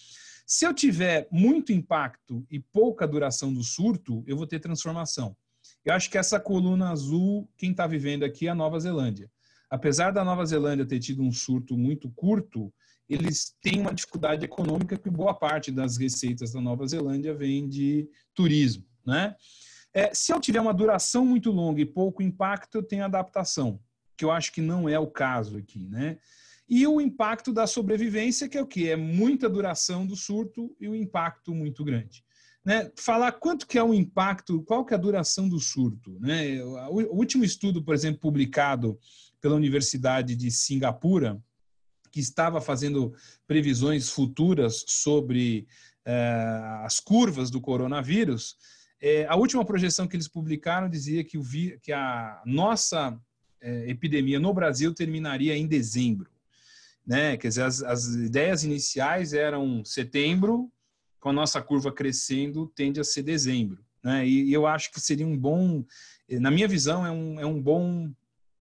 Se eu tiver muito impacto e pouca duração do surto, eu vou ter transformação. Eu acho que essa coluna azul, quem está vivendo aqui é a Nova Zelândia. Apesar da Nova Zelândia ter tido um surto muito curto, eles têm uma dificuldade econômica que boa parte das receitas da Nova Zelândia vem de turismo. Né? É, se eu tiver uma duração muito longa e pouco impacto, eu tenho adaptação, que eu acho que não é o caso aqui, né? E o impacto da sobrevivência, que é o que? É muita duração do surto e o um impacto muito grande. Né? Falar quanto que é o impacto, qual que é a duração do surto. Né? O último estudo, por exemplo, publicado pela Universidade de Singapura, que estava fazendo previsões futuras sobre eh, as curvas do coronavírus, é, a última projeção que eles publicaram dizia que, vi, que a nossa é, epidemia no Brasil terminaria em dezembro. Né? Quer dizer, as, as ideias iniciais eram setembro, com a nossa curva crescendo, tende a ser dezembro. Né? E, e eu acho que seria um bom, na minha visão, é um, é um bom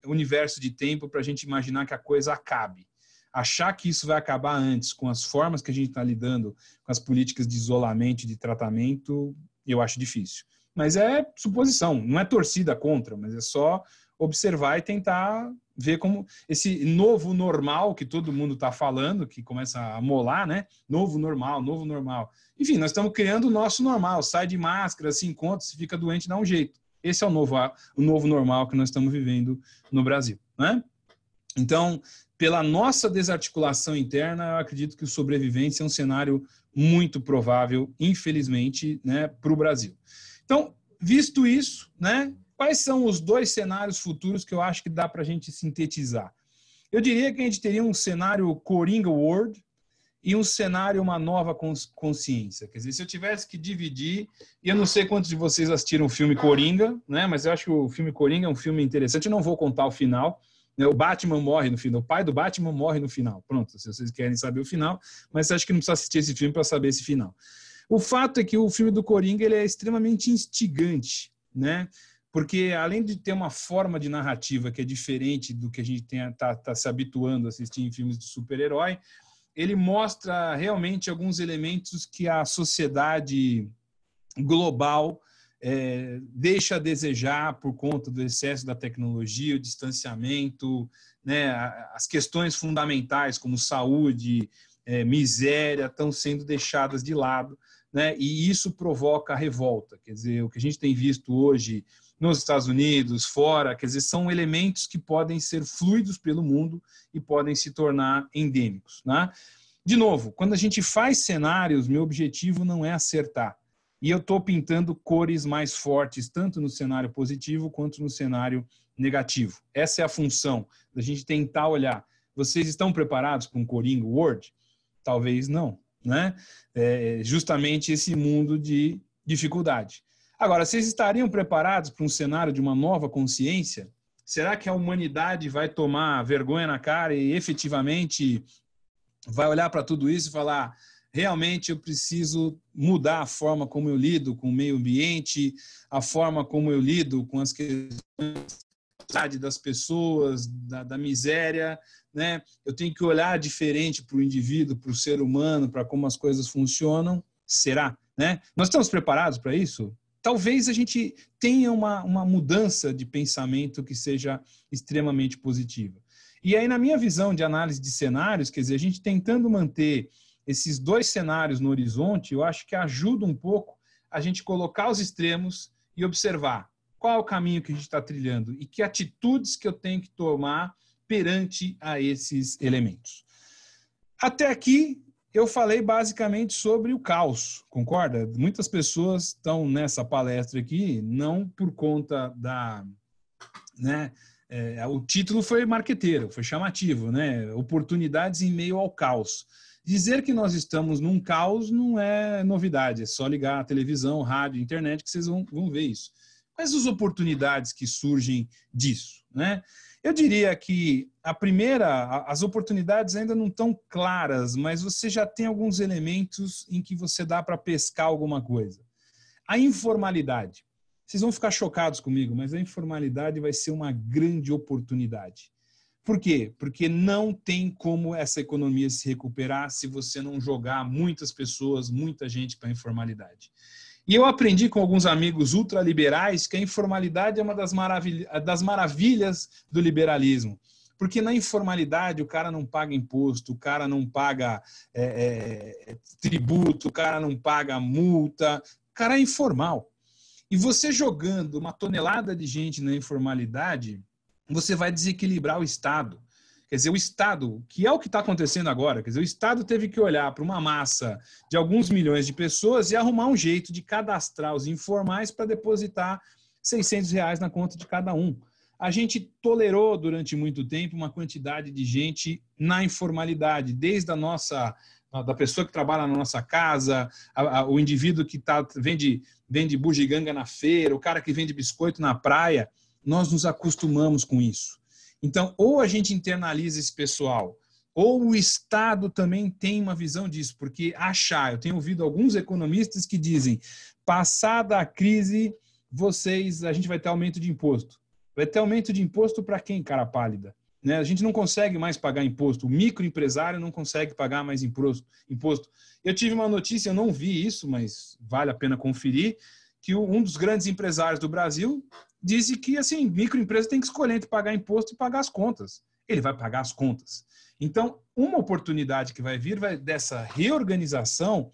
universo de tempo para a gente imaginar que a coisa acabe. Achar que isso vai acabar antes, com as formas que a gente está lidando, com as políticas de isolamento, de tratamento, eu acho difícil. Mas é suposição, não é torcida contra, mas é só observar e tentar ver como esse novo normal que todo mundo está falando, que começa a molar, né? Novo normal, novo normal. Enfim, nós estamos criando o nosso normal. Sai de máscara, se encontra, se fica doente, dá um jeito. Esse é o novo, o novo normal que nós estamos vivendo no Brasil, né? Então, pela nossa desarticulação interna, eu acredito que o sobrevivência é um cenário muito provável, infelizmente, né, para o Brasil. Então, visto isso, né, quais são os dois cenários futuros que eu acho que dá para a gente sintetizar? Eu diria que a gente teria um cenário Coringa World e um cenário uma nova consciência. Quer dizer, se eu tivesse que dividir, e eu não sei quantos de vocês assistiram o filme Coringa, né? Mas eu acho que o filme Coringa é um filme interessante. Eu não vou contar o final, é, o Batman morre no final, o pai do Batman morre no final. Pronto, se vocês querem saber o final, mas acho que não precisa assistir esse filme para saber esse final. O fato é que o filme do Coringa ele é extremamente instigante, né? porque além de ter uma forma de narrativa que é diferente do que a gente está tá se habituando a assistir em filmes de super-herói, ele mostra realmente alguns elementos que a sociedade global é, deixa a desejar por conta do excesso da tecnologia, o distanciamento, né, as questões fundamentais como saúde, é, miséria, estão sendo deixadas de lado. Né, e isso provoca revolta. Quer dizer, o que a gente tem visto hoje nos Estados Unidos, fora, quer dizer, são elementos que podem ser fluidos pelo mundo e podem se tornar endêmicos. Né? De novo, quando a gente faz cenários, meu objetivo não é acertar. E eu estou pintando cores mais fortes, tanto no cenário positivo quanto no cenário negativo. Essa é a função da gente tentar olhar. Vocês estão preparados para um Coringa Word? Talvez não, né? É justamente esse mundo de dificuldade. Agora, vocês estariam preparados para um cenário de uma nova consciência? Será que a humanidade vai tomar vergonha na cara e efetivamente vai olhar para tudo isso e falar: realmente eu preciso mudar a forma como eu lido com o meio ambiente, a forma como eu lido com as questões das pessoas, da, da, miséria, né? Eu tenho que olhar diferente para o indivíduo, para o ser humano, para como as coisas funcionam. Será? Né? Nós estamos preparados para isso? Talvez a gente tenha uma, uma mudança de pensamento que seja extremamente positiva. E aí, na minha visão de análise de cenários, quer dizer, a gente tentando manter esses dois cenários no horizonte, eu acho que ajuda um pouco a gente colocar os extremos e observar qual é o caminho que a gente está trilhando e que atitudes que eu tenho que tomar perante a esses elementos. Até aqui eu falei basicamente sobre o caos, concorda? Muitas pessoas estão nessa palestra aqui não por conta da, né? É, o título foi marqueteiro, foi chamativo, né? Oportunidades em meio ao caos Dizer que nós estamos num caos não é novidade, é só ligar a televisão, rádio, internet que vocês vão, vão ver isso. Quais as oportunidades que surgem disso? Né? Eu diria que a primeira, as oportunidades ainda não estão claras, mas você já tem alguns elementos em que você dá para pescar alguma coisa. A informalidade. Vocês vão ficar chocados comigo, mas a informalidade vai ser uma grande oportunidade. Por quê? Porque não tem como essa economia se recuperar se você não jogar muitas pessoas, muita gente para a informalidade. E eu aprendi com alguns amigos ultraliberais que a informalidade é uma das, maravilha, das maravilhas do liberalismo. Porque na informalidade o cara não paga imposto, o cara não paga é, é, tributo, o cara não paga multa, o cara é informal. E você jogando uma tonelada de gente na informalidade, você vai desequilibrar o Estado. Quer dizer, o Estado, que é o que está acontecendo agora, quer dizer, o Estado teve que olhar para uma massa de alguns milhões de pessoas e arrumar um jeito de cadastrar os informais para depositar 600 reais na conta de cada um. A gente tolerou durante muito tempo uma quantidade de gente na informalidade, desde a nossa da pessoa que trabalha na nossa casa, a, a, o indivíduo que tá, vende, vende bugiganga na feira, o cara que vende biscoito na praia nós nos acostumamos com isso. Então, ou a gente internaliza esse pessoal, ou o Estado também tem uma visão disso, porque achar, eu tenho ouvido alguns economistas que dizem, passada a crise, vocês, a gente vai ter aumento de imposto. Vai ter aumento de imposto para quem, cara pálida? Né? A gente não consegue mais pagar imposto, o microempresário não consegue pagar mais imposto. imposto. Eu tive uma notícia, eu não vi isso, mas vale a pena conferir, que um dos grandes empresários do Brasil disse que assim microempresa tem que escolher entre pagar imposto e pagar as contas. Ele vai pagar as contas. Então, uma oportunidade que vai vir vai dessa reorganização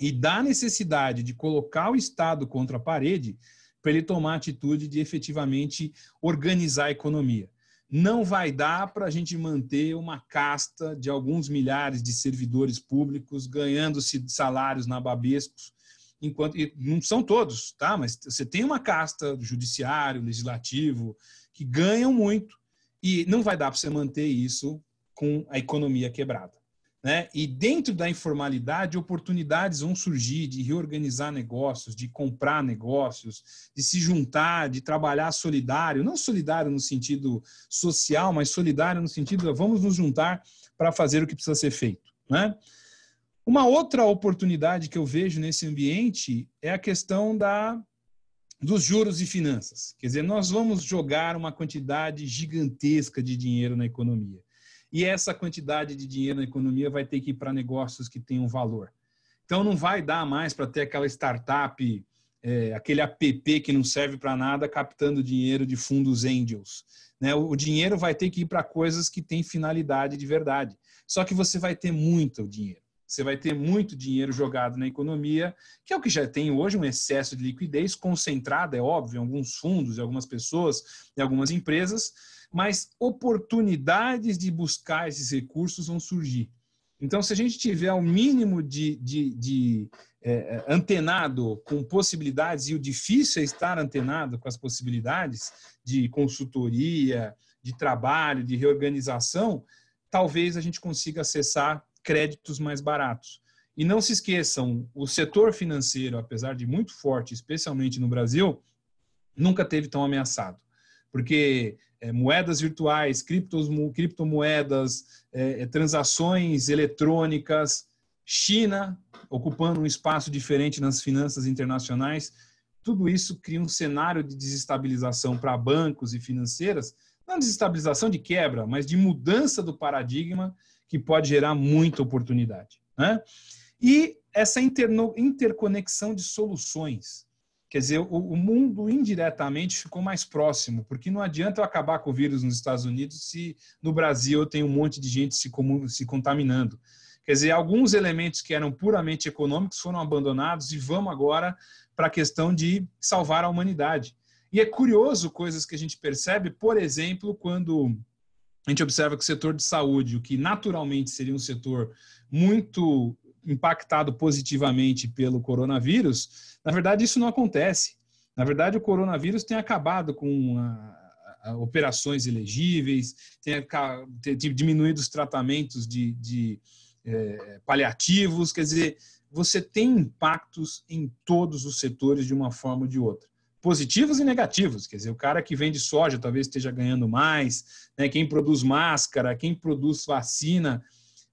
e da necessidade de colocar o Estado contra a parede para ele tomar a atitude de efetivamente organizar a economia. Não vai dar para a gente manter uma casta de alguns milhares de servidores públicos ganhando salários na babesco enquanto e não são todos, tá? Mas você tem uma casta do judiciário, legislativo que ganham muito e não vai dar para você manter isso com a economia quebrada, né? E dentro da informalidade, oportunidades vão surgir de reorganizar negócios, de comprar negócios, de se juntar, de trabalhar solidário, não solidário no sentido social, mas solidário no sentido de vamos nos juntar para fazer o que precisa ser feito, né? Uma outra oportunidade que eu vejo nesse ambiente é a questão da, dos juros e finanças. Quer dizer, nós vamos jogar uma quantidade gigantesca de dinheiro na economia. E essa quantidade de dinheiro na economia vai ter que ir para negócios que tenham valor. Então, não vai dar mais para ter aquela startup, é, aquele app que não serve para nada, captando dinheiro de fundos angels. Né? O dinheiro vai ter que ir para coisas que têm finalidade de verdade. Só que você vai ter muito dinheiro. Você vai ter muito dinheiro jogado na economia, que é o que já tem hoje, um excesso de liquidez concentrada, é óbvio, em alguns fundos, em algumas pessoas, em algumas empresas, mas oportunidades de buscar esses recursos vão surgir. Então, se a gente tiver o um mínimo de, de, de é, é, antenado com possibilidades, e o difícil é estar antenado com as possibilidades de consultoria, de trabalho, de reorganização, talvez a gente consiga acessar créditos mais baratos. E não se esqueçam, o setor financeiro, apesar de muito forte, especialmente no Brasil, nunca teve tão ameaçado. Porque é, moedas virtuais, criptos, criptomoedas, é, é, transações eletrônicas, China ocupando um espaço diferente nas finanças internacionais, tudo isso cria um cenário de desestabilização para bancos e financeiras, não desestabilização de quebra, mas de mudança do paradigma que pode gerar muita oportunidade. Né? E essa interno, interconexão de soluções. Quer dizer, o, o, mundo indiretamente ficou mais próximo, porque não adianta eu acabar com o vírus nos Estados Unidos se no Brasil tem um monte de gente se, se contaminando. Quer dizer, alguns elementos que eram puramente econômicos foram abandonados e vamos agora para a questão de salvar a humanidade. E é curioso coisas que a gente percebe, por exemplo, quando a gente observa que o setor de saúde, o que naturalmente seria um setor muito impactado positivamente pelo coronavírus, na verdade isso não acontece. Na verdade, o coronavírus tem acabado com a, ah, a, ah, ah, operações elegíveis, tem, a, tem, diminuído os tratamentos de, de é, paliativos, quer dizer, você tem impactos em todos os setores de uma forma ou de outra positivos e negativos. Quer dizer, o cara que vende soja talvez esteja ganhando mais, né? quem produz máscara, quem produz vacina,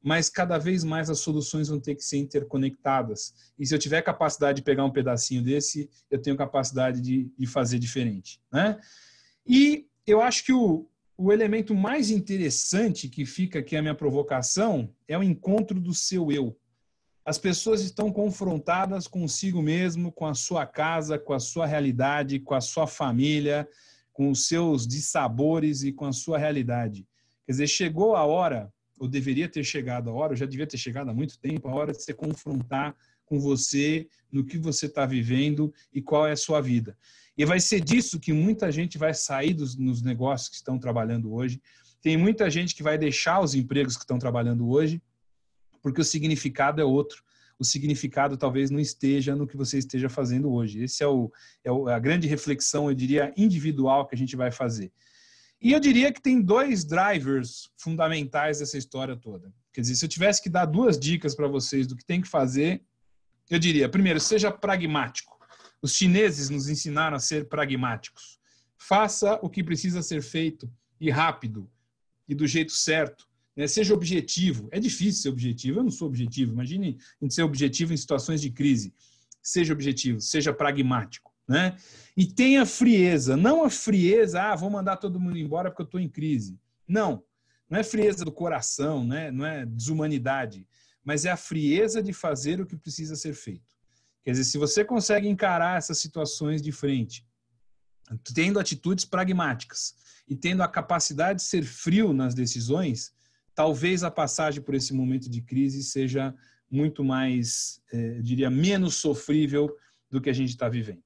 mas cada vez mais as soluções vão ter que ser interconectadas. E se eu tiver capacidade de pegar um pedacinho desse, eu tenho capacidade de, de fazer diferente. Né? E eu acho que o, o elemento mais interessante que fica aqui a minha provocação é o encontro do seu eu. As pessoas estão confrontadas consigo mesmo, com a sua casa, com a sua realidade, com a sua família, com os seus dissabores e com a sua realidade. Quer dizer, chegou a hora, ou deveria ter chegado a hora, já devia ter chegado há muito tempo, a hora de se confrontar com você, no que você está vivendo e qual é a sua vida. E vai ser disso que muita gente vai sair dos, nos negócios que estão trabalhando hoje. Tem muita gente que vai deixar os empregos que estão trabalhando hoje porque o significado é outro. O significado talvez não esteja no que você esteja fazendo hoje. Esse é, o, é a grande reflexão, eu diria, individual que a gente vai fazer. E eu diria que tem dois drivers fundamentais dessa história toda. Quer dizer, se eu tivesse que dar duas dicas para vocês do que tem que fazer, eu diria: primeiro, seja pragmático. Os chineses nos ensinaram a ser pragmáticos. Faça o que precisa ser feito e rápido e do jeito certo né, seja objetivo. É difícil ser objetivo, eu não sou objetivo. Imagine ser objetivo em situações de crise. Seja objetivo, seja pragmático. Né? E tenha frieza, não a frieza, ah, vou mandar todo mundo embora porque eu estou em crise. Não, não é frieza do coração, né? não é desumanidade, mas é a frieza de fazer o que precisa ser feito. Quer dizer, se você consegue encarar essas situações de frente, tendo atitudes pragmáticas e tendo a capacidade de ser frio nas decisões, talvez a passagem por esse momento de crise seja muito mais, eh, diria, menos sofrível do que a gente está vivendo.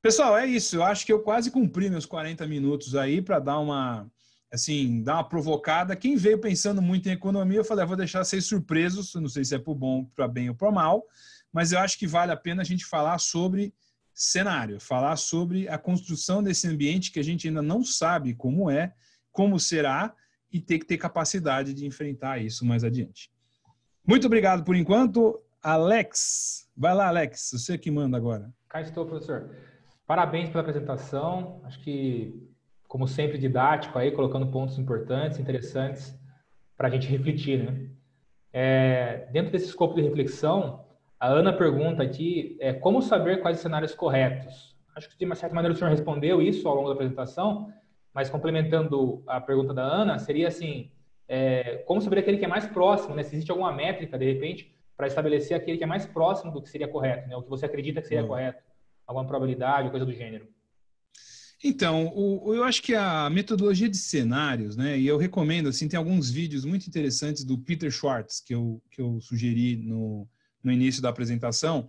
Pessoal, é isso. Eu acho que eu quase cumpri meus 40 minutos aí para dar uma, assim, dar uma provocada. Quem veio pensando muito em economia, eu falei, ah, vou deixar vocês surpresos. Não sei se é por bom, para bem ou para mal, mas eu acho que vale a pena a gente falar sobre cenário, falar sobre a construção desse ambiente que a gente ainda não sabe como é, como será e ter que ter capacidade de enfrentar isso mais adiante. Muito obrigado por enquanto. Alex, vai lá, Alex, você que manda agora. Cá estou, professor. Parabéns pela apresentação. Acho que, como sempre, didático aí, colocando pontos importantes, interessantes para a gente refletir, né? É, dentro desse escopo de reflexão, a Ana pergunta aqui é, como saber quais cenários corretos. Acho que de uma certa maneira o senhor respondeu isso ao longo da apresentação, mas complementando a pergunta da Ana, seria assim, é, como saber aquele que é mais próximo, né? Se existe alguma métrica, de repente, para estabelecer aquele que é mais próximo do que seria correto, né? O que você acredita que seria hum. correto, alguma probabilidade, coisa do gênero. Então, o, eu acho que a metodologia de cenários, né? E eu recomendo, assim, tem alguns vídeos muito interessantes do Peter Schwartz, que eu, que eu sugeri no, no início da apresentação,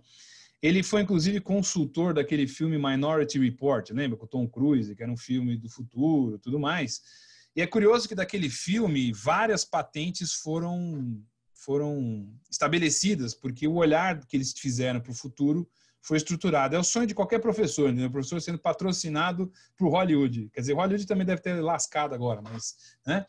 ele foi, inclusive, consultor daquele filme Minority Report, lembra? Com o Tom Cruise, que era um filme do futuro tudo mais. E é curioso que daquele filme várias patentes foram, foram estabelecidas, porque o olhar que eles fizeram para o futuro foi estruturado. É o sonho de qualquer professor, né? o professor sendo patrocinado para o Hollywood. Quer dizer, Hollywood também deve ter lascado agora, mas. Né?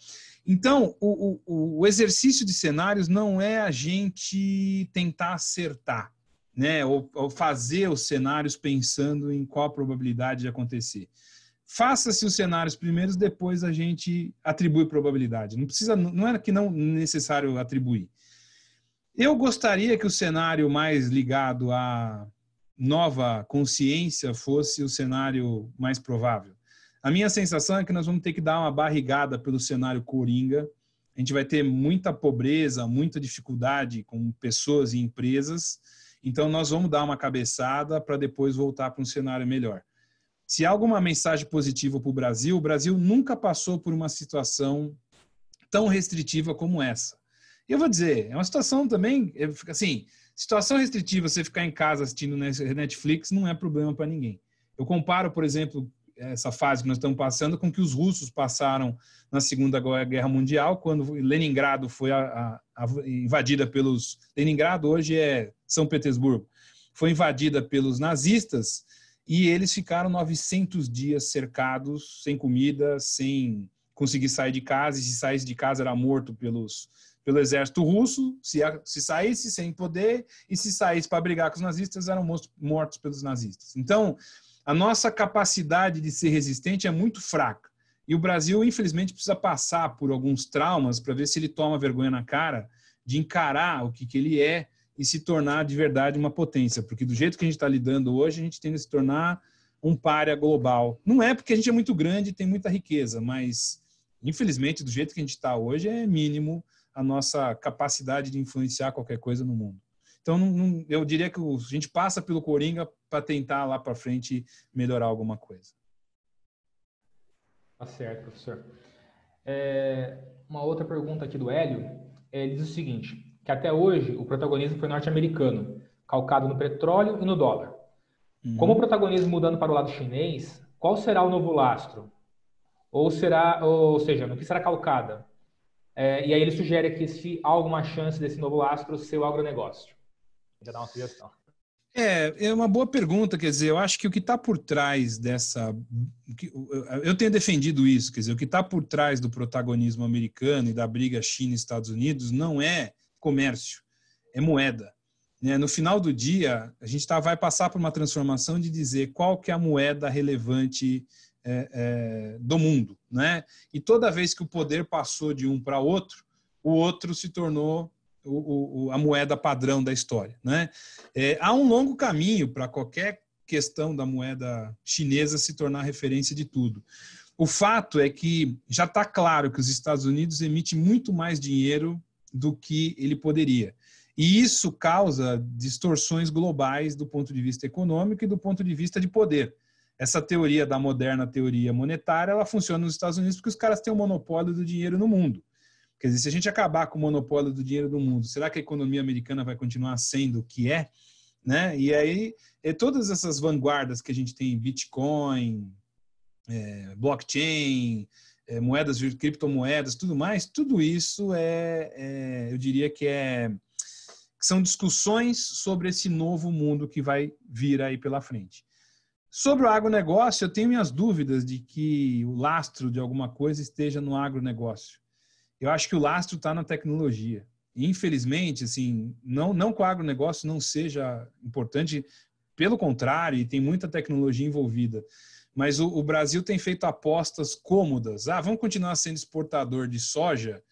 Então, o, o, o exercício de cenários não é a gente tentar acertar né, ou, ou fazer os cenários pensando em qual a probabilidade de acontecer. Faça-se os cenários primeiros, depois a gente atribui probabilidade. Não precisa, não é que não necessário atribuir. Eu gostaria que o cenário mais ligado à nova consciência fosse o cenário mais provável. A minha sensação é que nós vamos ter que dar uma barrigada pelo cenário coringa. A gente vai ter muita pobreza, muita dificuldade com pessoas e empresas então, nós vamos dar uma cabeçada para depois voltar para um cenário melhor. Se há alguma mensagem positiva para o Brasil, o Brasil nunca passou por uma situação tão restritiva como essa. Eu vou dizer, é uma situação também, assim, situação restritiva, você ficar em casa assistindo Netflix não é problema para ninguém. Eu comparo, por exemplo, essa fase que nós estamos passando com que os russos passaram na Segunda Guerra Mundial, quando Leningrado foi a, a, a invadida pelos. Leningrado hoje é São Petersburgo. Foi invadida pelos nazistas e eles ficaram 900 dias cercados, sem comida, sem conseguir sair de casa. E se saísse de casa era morto pelos, pelo exército russo. Se, a, se saísse sem poder e se saísse para brigar com os nazistas, eram mortos, mortos pelos nazistas. Então a nossa capacidade de ser resistente é muito fraca. E o Brasil, infelizmente, precisa passar por alguns traumas para ver se ele toma vergonha na cara de encarar o que, que ele é e se tornar de verdade uma potência. Porque do jeito que a gente está lidando hoje, a gente tende a se tornar um paria global. Não é porque a gente é muito grande e tem muita riqueza, mas, infelizmente, do jeito que a gente está hoje, é mínimo a nossa capacidade de influenciar qualquer coisa no mundo. Então, não, não, eu diria que a gente passa pelo Coringa para tentar lá para frente melhorar alguma coisa. Tá certo, professor. É, uma outra pergunta aqui do Hélio é, diz o seguinte: que até hoje o protagonismo foi norte-americano, calcado no petróleo e no dólar. Uhum. Como o protagonismo mudando para o lado chinês, qual será o novo lastro? Ou será, ou seja, no que será calcada? É, e aí ele sugere que se há alguma chance desse novo lastro ser o agronegócio. Já dá uma sugestão. É, é uma boa pergunta, quer dizer, eu acho que o que está por trás dessa. Eu tenho defendido isso, quer dizer, o que está por trás do protagonismo americano e da briga China-Estados Unidos não é comércio, é moeda. Né? No final do dia, a gente tá, vai passar por uma transformação de dizer qual que é a moeda relevante é, é, do mundo. Né? E toda vez que o poder passou de um para outro, o outro se tornou o, o, a moeda padrão da história. Né? É, há um longo caminho para qualquer questão da moeda chinesa se tornar referência de tudo. O fato é que já está claro que os Estados Unidos emitem muito mais dinheiro do que ele poderia. E isso causa distorções globais do ponto de vista econômico e do ponto de vista de poder. Essa teoria da moderna teoria monetária, ela funciona nos Estados Unidos porque os caras têm o um monopólio do dinheiro no mundo. Quer dizer, se a gente acabar com o monopólio do dinheiro do mundo, será que a economia americana vai continuar sendo o que é? Né? E aí, é todas essas vanguardas que a gente tem, Bitcoin, é, blockchain, é, moedas, criptomoedas, tudo mais, tudo isso é, é eu diria que é que são discussões sobre esse novo mundo que vai vir aí pela frente. Sobre o agronegócio, eu tenho minhas dúvidas de que o lastro de alguma coisa esteja no agronegócio eu acho que o lastro está na tecnologia. Infelizmente, assim, não, não que o agronegócio não seja importante, pelo contrário, e tem muita tecnologia envolvida. Mas o, o Brasil tem feito apostas cômodas. Ah, vamos continuar sendo exportador de soja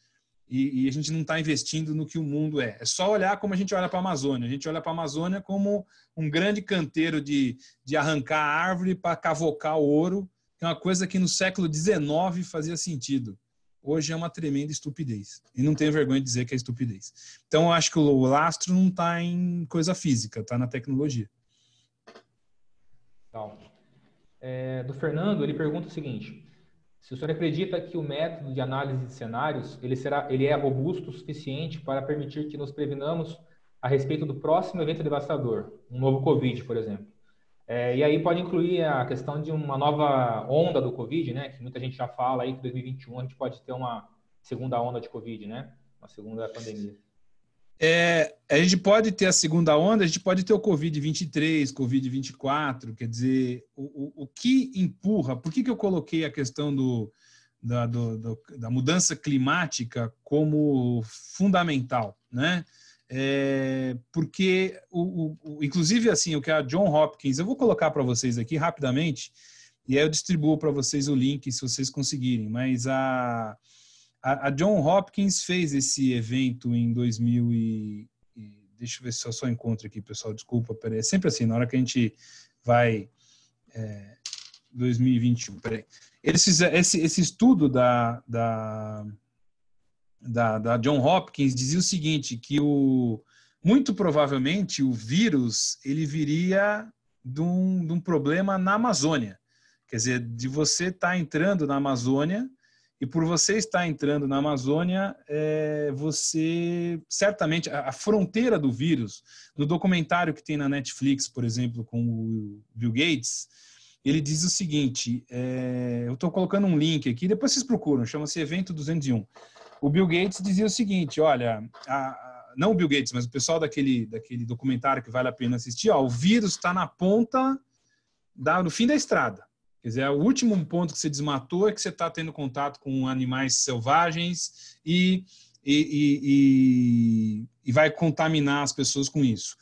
e, e a gente não está investindo no que o mundo é. É só olhar como a gente olha para a Amazônia. A gente olha para a Amazônia como um grande canteiro de, de arrancar árvore para cavocar o ouro, que é uma coisa que no século XIX fazia sentido hoje é uma tremenda estupidez. E não tenho vergonha de dizer que é estupidez. Então, eu acho que o lastro não está em coisa física, está na tecnologia. Então, é, do Fernando, ele pergunta o seguinte: se o senhor acredita que o método de análise de cenários ele será, ele é robusto o suficiente para permitir que nos prevenamos a respeito do próximo evento devastador, um novo Covid, por exemplo? É, e aí pode incluir a questão de uma nova onda do Covid, né? Que muita gente já fala aí que 2021 a gente pode ter uma segunda onda de Covid, né? Uma segunda pandemia. É, a gente pode ter a segunda onda, a gente pode ter o Covid-23, Covid-24, quer dizer, o, o, o, que empurra, por que, que eu coloquei a questão do, da, do, do, da mudança climática como fundamental, né? é, porque, o, o, inclusive, assim, o que a John Hopkins, eu vou colocar para vocês aqui rapidamente, e aí eu distribuo para vocês o link se vocês conseguirem, mas a, a, a, John Hopkins fez esse evento em 2000 e, e deixa eu ver se eu só encontro aqui, pessoal, desculpa, peraí, é sempre assim, na hora que a gente vai... É, 2021, peraí. Eles fizeram, esse, esse estudo da, da da, da John Hopkins dizia o seguinte, que o, muito provavelmente o vírus ele viria de um, de um problema na Amazônia. Quer dizer, de você estar tá entrando na Amazônia e por você estar entrando na Amazônia, é, você certamente a, a, fronteira do vírus. No documentário que tem na Netflix, por exemplo, com o Bill Gates, ele diz o seguinte: é, eu estou colocando um link aqui, depois vocês procuram, chama-se Evento 201 o Bill Gates dizia o seguinte: olha, a, a, não o Bill Gates, mas o pessoal daquele, daquele documentário que vale a pena assistir, ó, o vírus está na ponta, da, no fim da estrada. Quer dizer, o último ponto que você desmatou é que você está tendo contato com animais selvagens e, e, e, e, vai contaminar as pessoas com isso.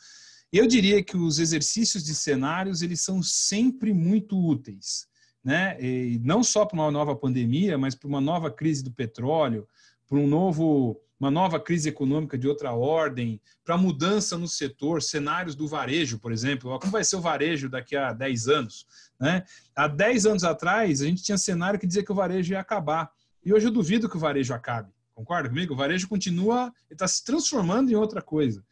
Eu diria que os exercícios de cenários eles são sempre muito úteis, né? E não só para uma nova pandemia, mas para uma nova crise do petróleo, para um novo, uma nova crise econômica de outra ordem, para mudança no setor, cenários do varejo, por exemplo. Como vai ser o varejo daqui a 10 anos? Né? Há 10 anos atrás, a gente tinha cenário que dizia que o varejo ia acabar. E hoje eu duvido que o varejo acabe. Concorda comigo? O varejo continua, está se transformando em outra coisa.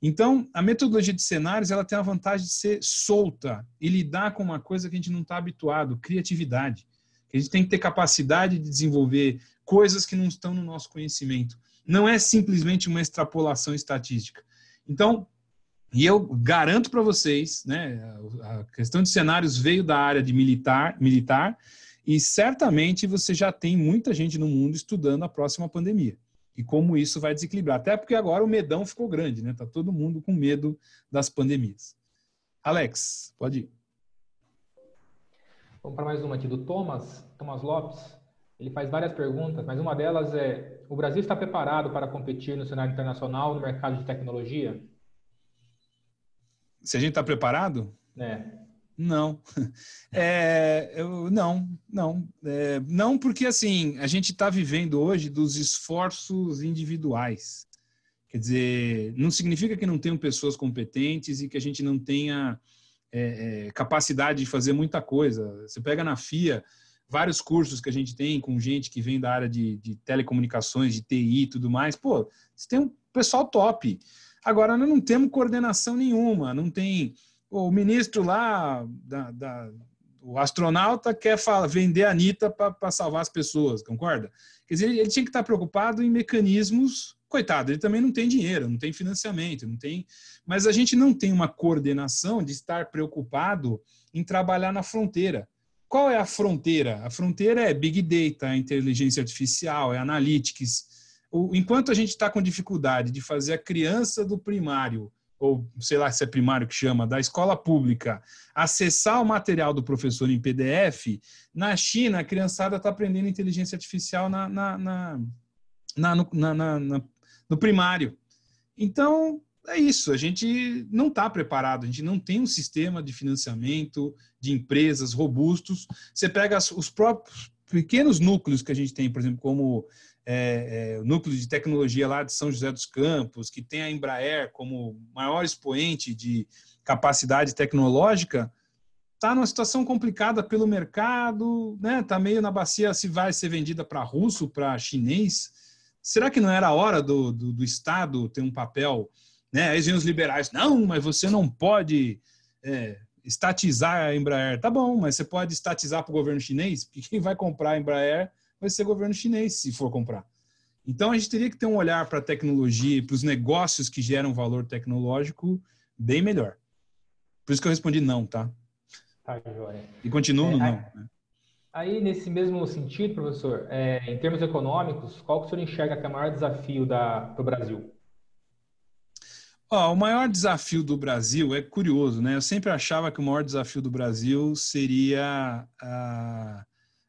Então, a metodologia de cenários ela tem a vantagem de ser solta e lidar com uma coisa que a gente não está habituado, criatividade. A gente tem que ter capacidade de desenvolver coisas que não estão no nosso conhecimento. Não é simplesmente uma extrapolação estatística. Então, e eu garanto para vocês, né, a questão de cenários veio da área de militar, militar, e certamente você já tem muita gente no mundo estudando a próxima pandemia e como isso vai desequilibrar. Até porque agora o medão ficou grande, né? Tá todo mundo com medo das pandemias. Alex, pode ir. Vamos para mais uma aqui do Thomas, Thomas Lopes. Ele faz várias perguntas, mas uma delas é: o Brasil está preparado para competir no cenário internacional no mercado de tecnologia? Se a gente está preparado? É. Não. É, eu, não, não. É, não, porque assim, a gente está vivendo hoje dos esforços individuais. Quer dizer, não significa que não tenham pessoas competentes e que a gente não tenha é, é, capacidade de fazer muita coisa. Você pega na FIA vários cursos que a gente tem com gente que vem da área de, de telecomunicações, de TI e tudo mais. Pô, você tem um pessoal top. Agora, nós não temos coordenação nenhuma, não tem. O ministro lá, da, da o astronauta quer falar, vender a Anitta para salvar as pessoas, concorda? Quer dizer, ele tinha que estar preocupado em mecanismos coitado, ele também não tem dinheiro, não tem financiamento, não tem. Mas a gente não tem uma coordenação de estar preocupado em trabalhar na fronteira. Qual é a fronteira? A fronteira é Big Data, é inteligência artificial, é analytics. O, enquanto a gente está com dificuldade de fazer a criança do primário, ou sei lá se é primário que chama, da escola pública, acessar o material do professor em PDF, na China a criançada está aprendendo inteligência artificial na, na, na na, na, na, no primário. Então, é isso, a gente não está preparado, a gente não tem um sistema de financiamento de empresas robustos. Você pega os próprios pequenos núcleos que a gente tem, por exemplo, como é, é, o núcleo de tecnologia lá de São José dos Campos, que tem a Embraer como maior expoente de capacidade tecnológica, está numa situação complicada pelo mercado, né? Tá meio na bacia se vai ser vendida para russo, para chinês. Será que não era a hora do, do, do Estado ter um papel? Né? Aí vem os liberais, não, mas você não pode é, estatizar a Embraer. Tá bom, mas você pode estatizar para o governo chinês, porque quem vai comprar a Embraer vai ser o governo chinês, se for comprar. Então, a gente teria que ter um olhar para a tecnologia e para os negócios que geram valor tecnológico bem melhor. Por isso que eu respondi não, tá? Tá, E continuo é, no não. Né? Aí, nesse mesmo sentido, professor, é, em termos econômicos, qual que o senhor enxerga que é o maior desafio do Brasil? Oh, o maior desafio do Brasil é curioso, né? Eu sempre achava que o maior desafio do Brasil seria a,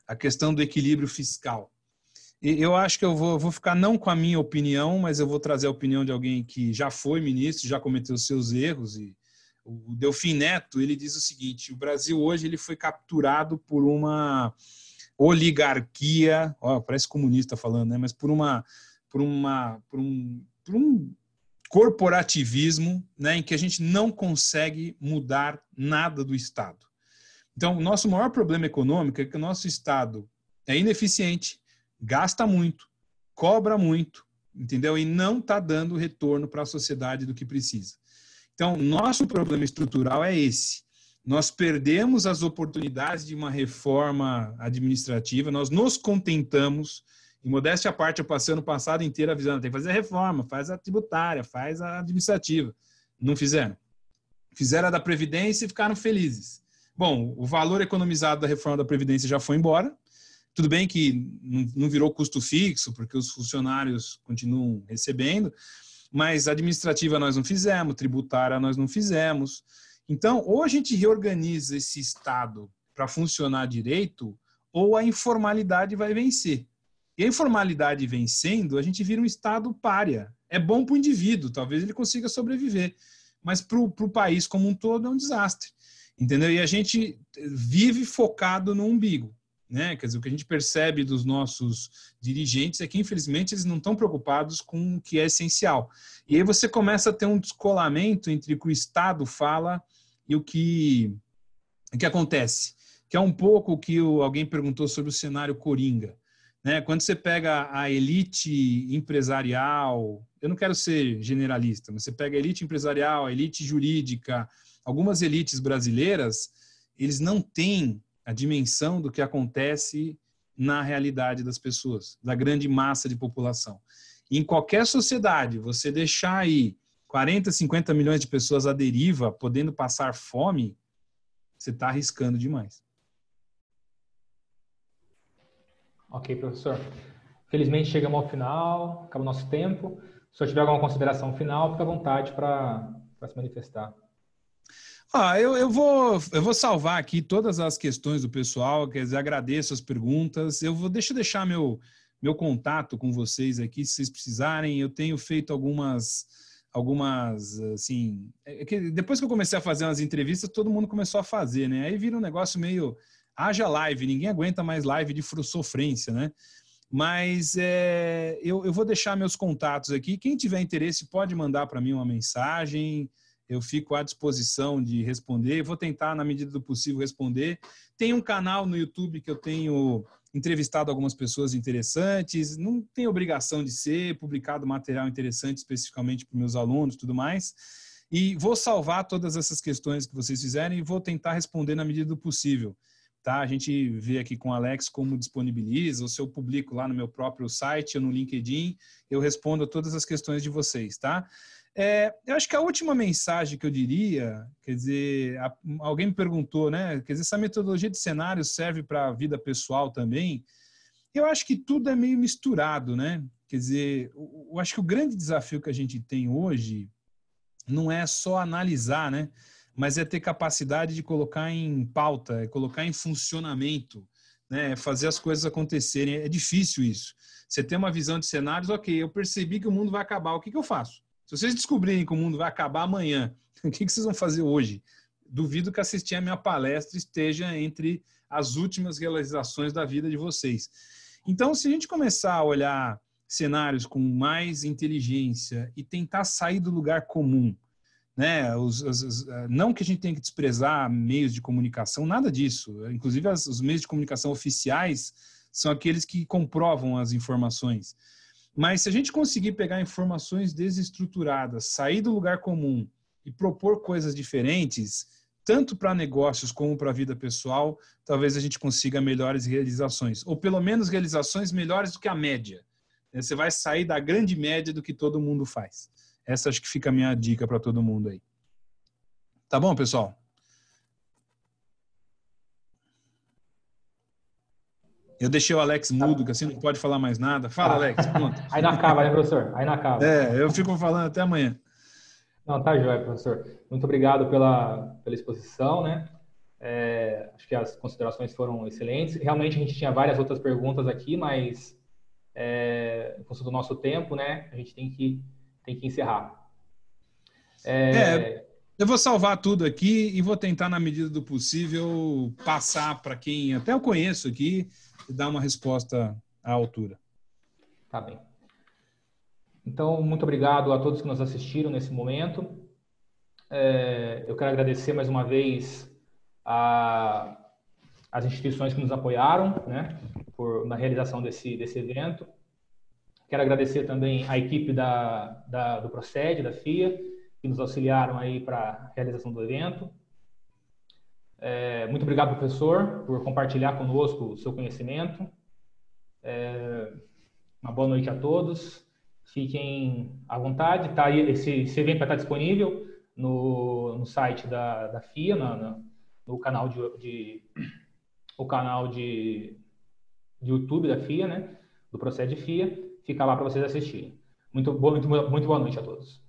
a questão do equilíbrio fiscal. E eu acho que eu vou, vou ficar não com a minha opinião, mas eu vou trazer a opinião de alguém que já foi ministro, já cometeu seus erros e o Delfim Neto ele diz o seguinte: o Brasil hoje ele foi capturado por uma oligarquia, ó, parece comunista falando, né? Mas por uma, por uma, por um, por um corporativismo, né? Em que a gente não consegue mudar nada do Estado. Então, o nosso maior problema econômico é que o nosso Estado é ineficiente, gasta muito, cobra muito, entendeu? E não está dando retorno para a sociedade do que precisa. Então, nosso problema estrutural é esse. Nós perdemos as oportunidades de uma reforma administrativa, nós nos contentamos, e modéstia à parte, eu passei ano passado inteiro avisando, tem que fazer a reforma, faz a tributária, faz a administrativa. Não fizeram. Fizeram a da Previdência e ficaram felizes. Bom, o valor economizado da reforma da Previdência já foi embora. Tudo bem que não virou custo fixo, porque os funcionários continuam recebendo, mas administrativa nós não fizemos, tributária nós não fizemos. Então, ou a gente reorganiza esse Estado para funcionar direito, ou a informalidade vai vencer. E a informalidade vencendo, a gente vira um Estado párea. É bom para o indivíduo, talvez ele consiga sobreviver, mas para o país como um todo é um desastre. Entendeu? E a gente vive focado no umbigo. Né? Quer dizer, o que a gente percebe dos nossos dirigentes é que, infelizmente, eles não estão preocupados com o que é essencial. E aí você começa a ter um descolamento entre o que o Estado fala e o que, o que acontece, que é um pouco o que o, alguém perguntou sobre o cenário coringa. Né? Quando você pega a elite empresarial, eu não quero ser generalista, mas você pega a elite empresarial, a elite jurídica, algumas elites brasileiras, eles não têm a dimensão do que acontece na realidade das pessoas, da grande massa de população. em qualquer sociedade, você deixar aí 40, 50 milhões de pessoas à deriva, podendo passar fome, você está arriscando demais. Ok, professor. Felizmente chegamos ao final, acaba o nosso tempo. Se eu tiver alguma consideração final, fica à vontade para se manifestar. Ah, eu, eu, vou, eu vou salvar aqui todas as questões do pessoal, quer dizer, agradeço as perguntas. Eu vou deixa eu deixar meu, meu contato com vocês aqui, se vocês precisarem. Eu tenho feito algumas algumas assim, é, é depois que eu comecei a fazer umas entrevistas, todo mundo começou a fazer, né? Aí vira um negócio meio haja live, ninguém aguenta mais live de sofrência, né? Mas é, eu, eu vou deixar meus contatos aqui. Quem tiver interesse pode mandar para mim uma mensagem eu fico à disposição de responder. Vou tentar, na medida do possível, responder. Tem um canal no YouTube que eu tenho entrevistado algumas pessoas interessantes. Não tem obrigação de ser publicado material interessante especificamente para meus alunos, tudo mais. E vou salvar todas essas questões que vocês fizerem e vou tentar responder na medida do possível. Tá? A gente vê aqui com o Alex como disponibiliza, ou se eu publico lá no meu próprio site ou no LinkedIn, eu respondo a todas as questões de vocês, tá? É, eu acho que a última mensagem que eu diria, quer dizer, a, alguém me perguntou, né? Quer dizer, essa metodologia de cenário serve para a vida pessoal também. Eu acho que tudo é meio misturado, né? Quer dizer, eu, eu acho que o grande desafio que a gente tem hoje não é só analisar, né? Mas é ter capacidade de colocar em pauta, é colocar em funcionamento, né? É fazer as coisas acontecerem. É difícil isso. Você tem uma visão de cenários, ok, eu percebi que o mundo vai acabar, o que, que eu faço? Se vocês descobrirem que o mundo vai acabar amanhã, o que, vocês vão fazer hoje? Duvido que assistir a minha palestra esteja entre as últimas realizações da vida de vocês. Então, se a gente começar a olhar cenários com mais inteligência e tentar sair do lugar comum, né? Os, os, os, eh, não que a gente tenha que desprezar meios de comunicação, nada disso. Inclusive, as, os meios de comunicação oficiais são aqueles que comprovam as informações. Mas se a gente conseguir pegar informações desestruturadas, sair do lugar comum e propor coisas diferentes, tanto para negócios como para a vida pessoal, talvez a gente consiga melhores realizações, ou pelo menos realizações melhores do que a média. Né? Você vai sair da grande média do que todo mundo faz. Essa acho que fica a minha dica para todo mundo aí. Tá bom, pessoal? Eu deixei o Alex tá. mudo, que assim não pode falar mais nada. Fala, ah. Alex, pronto. Aí não acaba, né, professor? Aí não acaba. É, eu fico falando até amanhã. Não, tá joia, professor. Muito obrigado pela, pela exposição, né? É, acho que as considerações foram excelentes. Realmente a gente tinha várias outras perguntas aqui, mas é, em função do nosso tempo, né? A gente tem que, tem que encerrar. É, é eu vou salvar tudo aqui e vou tentar, na medida do possível, passar para quem até eu conheço aqui e dar uma resposta à altura. Tá bem. Então, muito obrigado a todos que nos assistiram nesse momento. É, eu quero agradecer mais uma vez a, as instituições que nos apoiaram né, por, na realização desse, desse evento. Quero agradecer também a equipe da, da do Proced, da FIA, que nos auxiliaram aí para a realização do evento. É, muito obrigado, professor, por compartilhar conosco o seu conhecimento. É, uma boa noite a todos. Fiquem à vontade. Tá aí, esse, esse evento vai estar disponível no, no site da, da FIA, na, na, no canal de, de, o canal de, de YouTube da FIA, né? Do Procede FIA. Fica lá para vocês assistirem. Muito muito, muito boa noite a todos.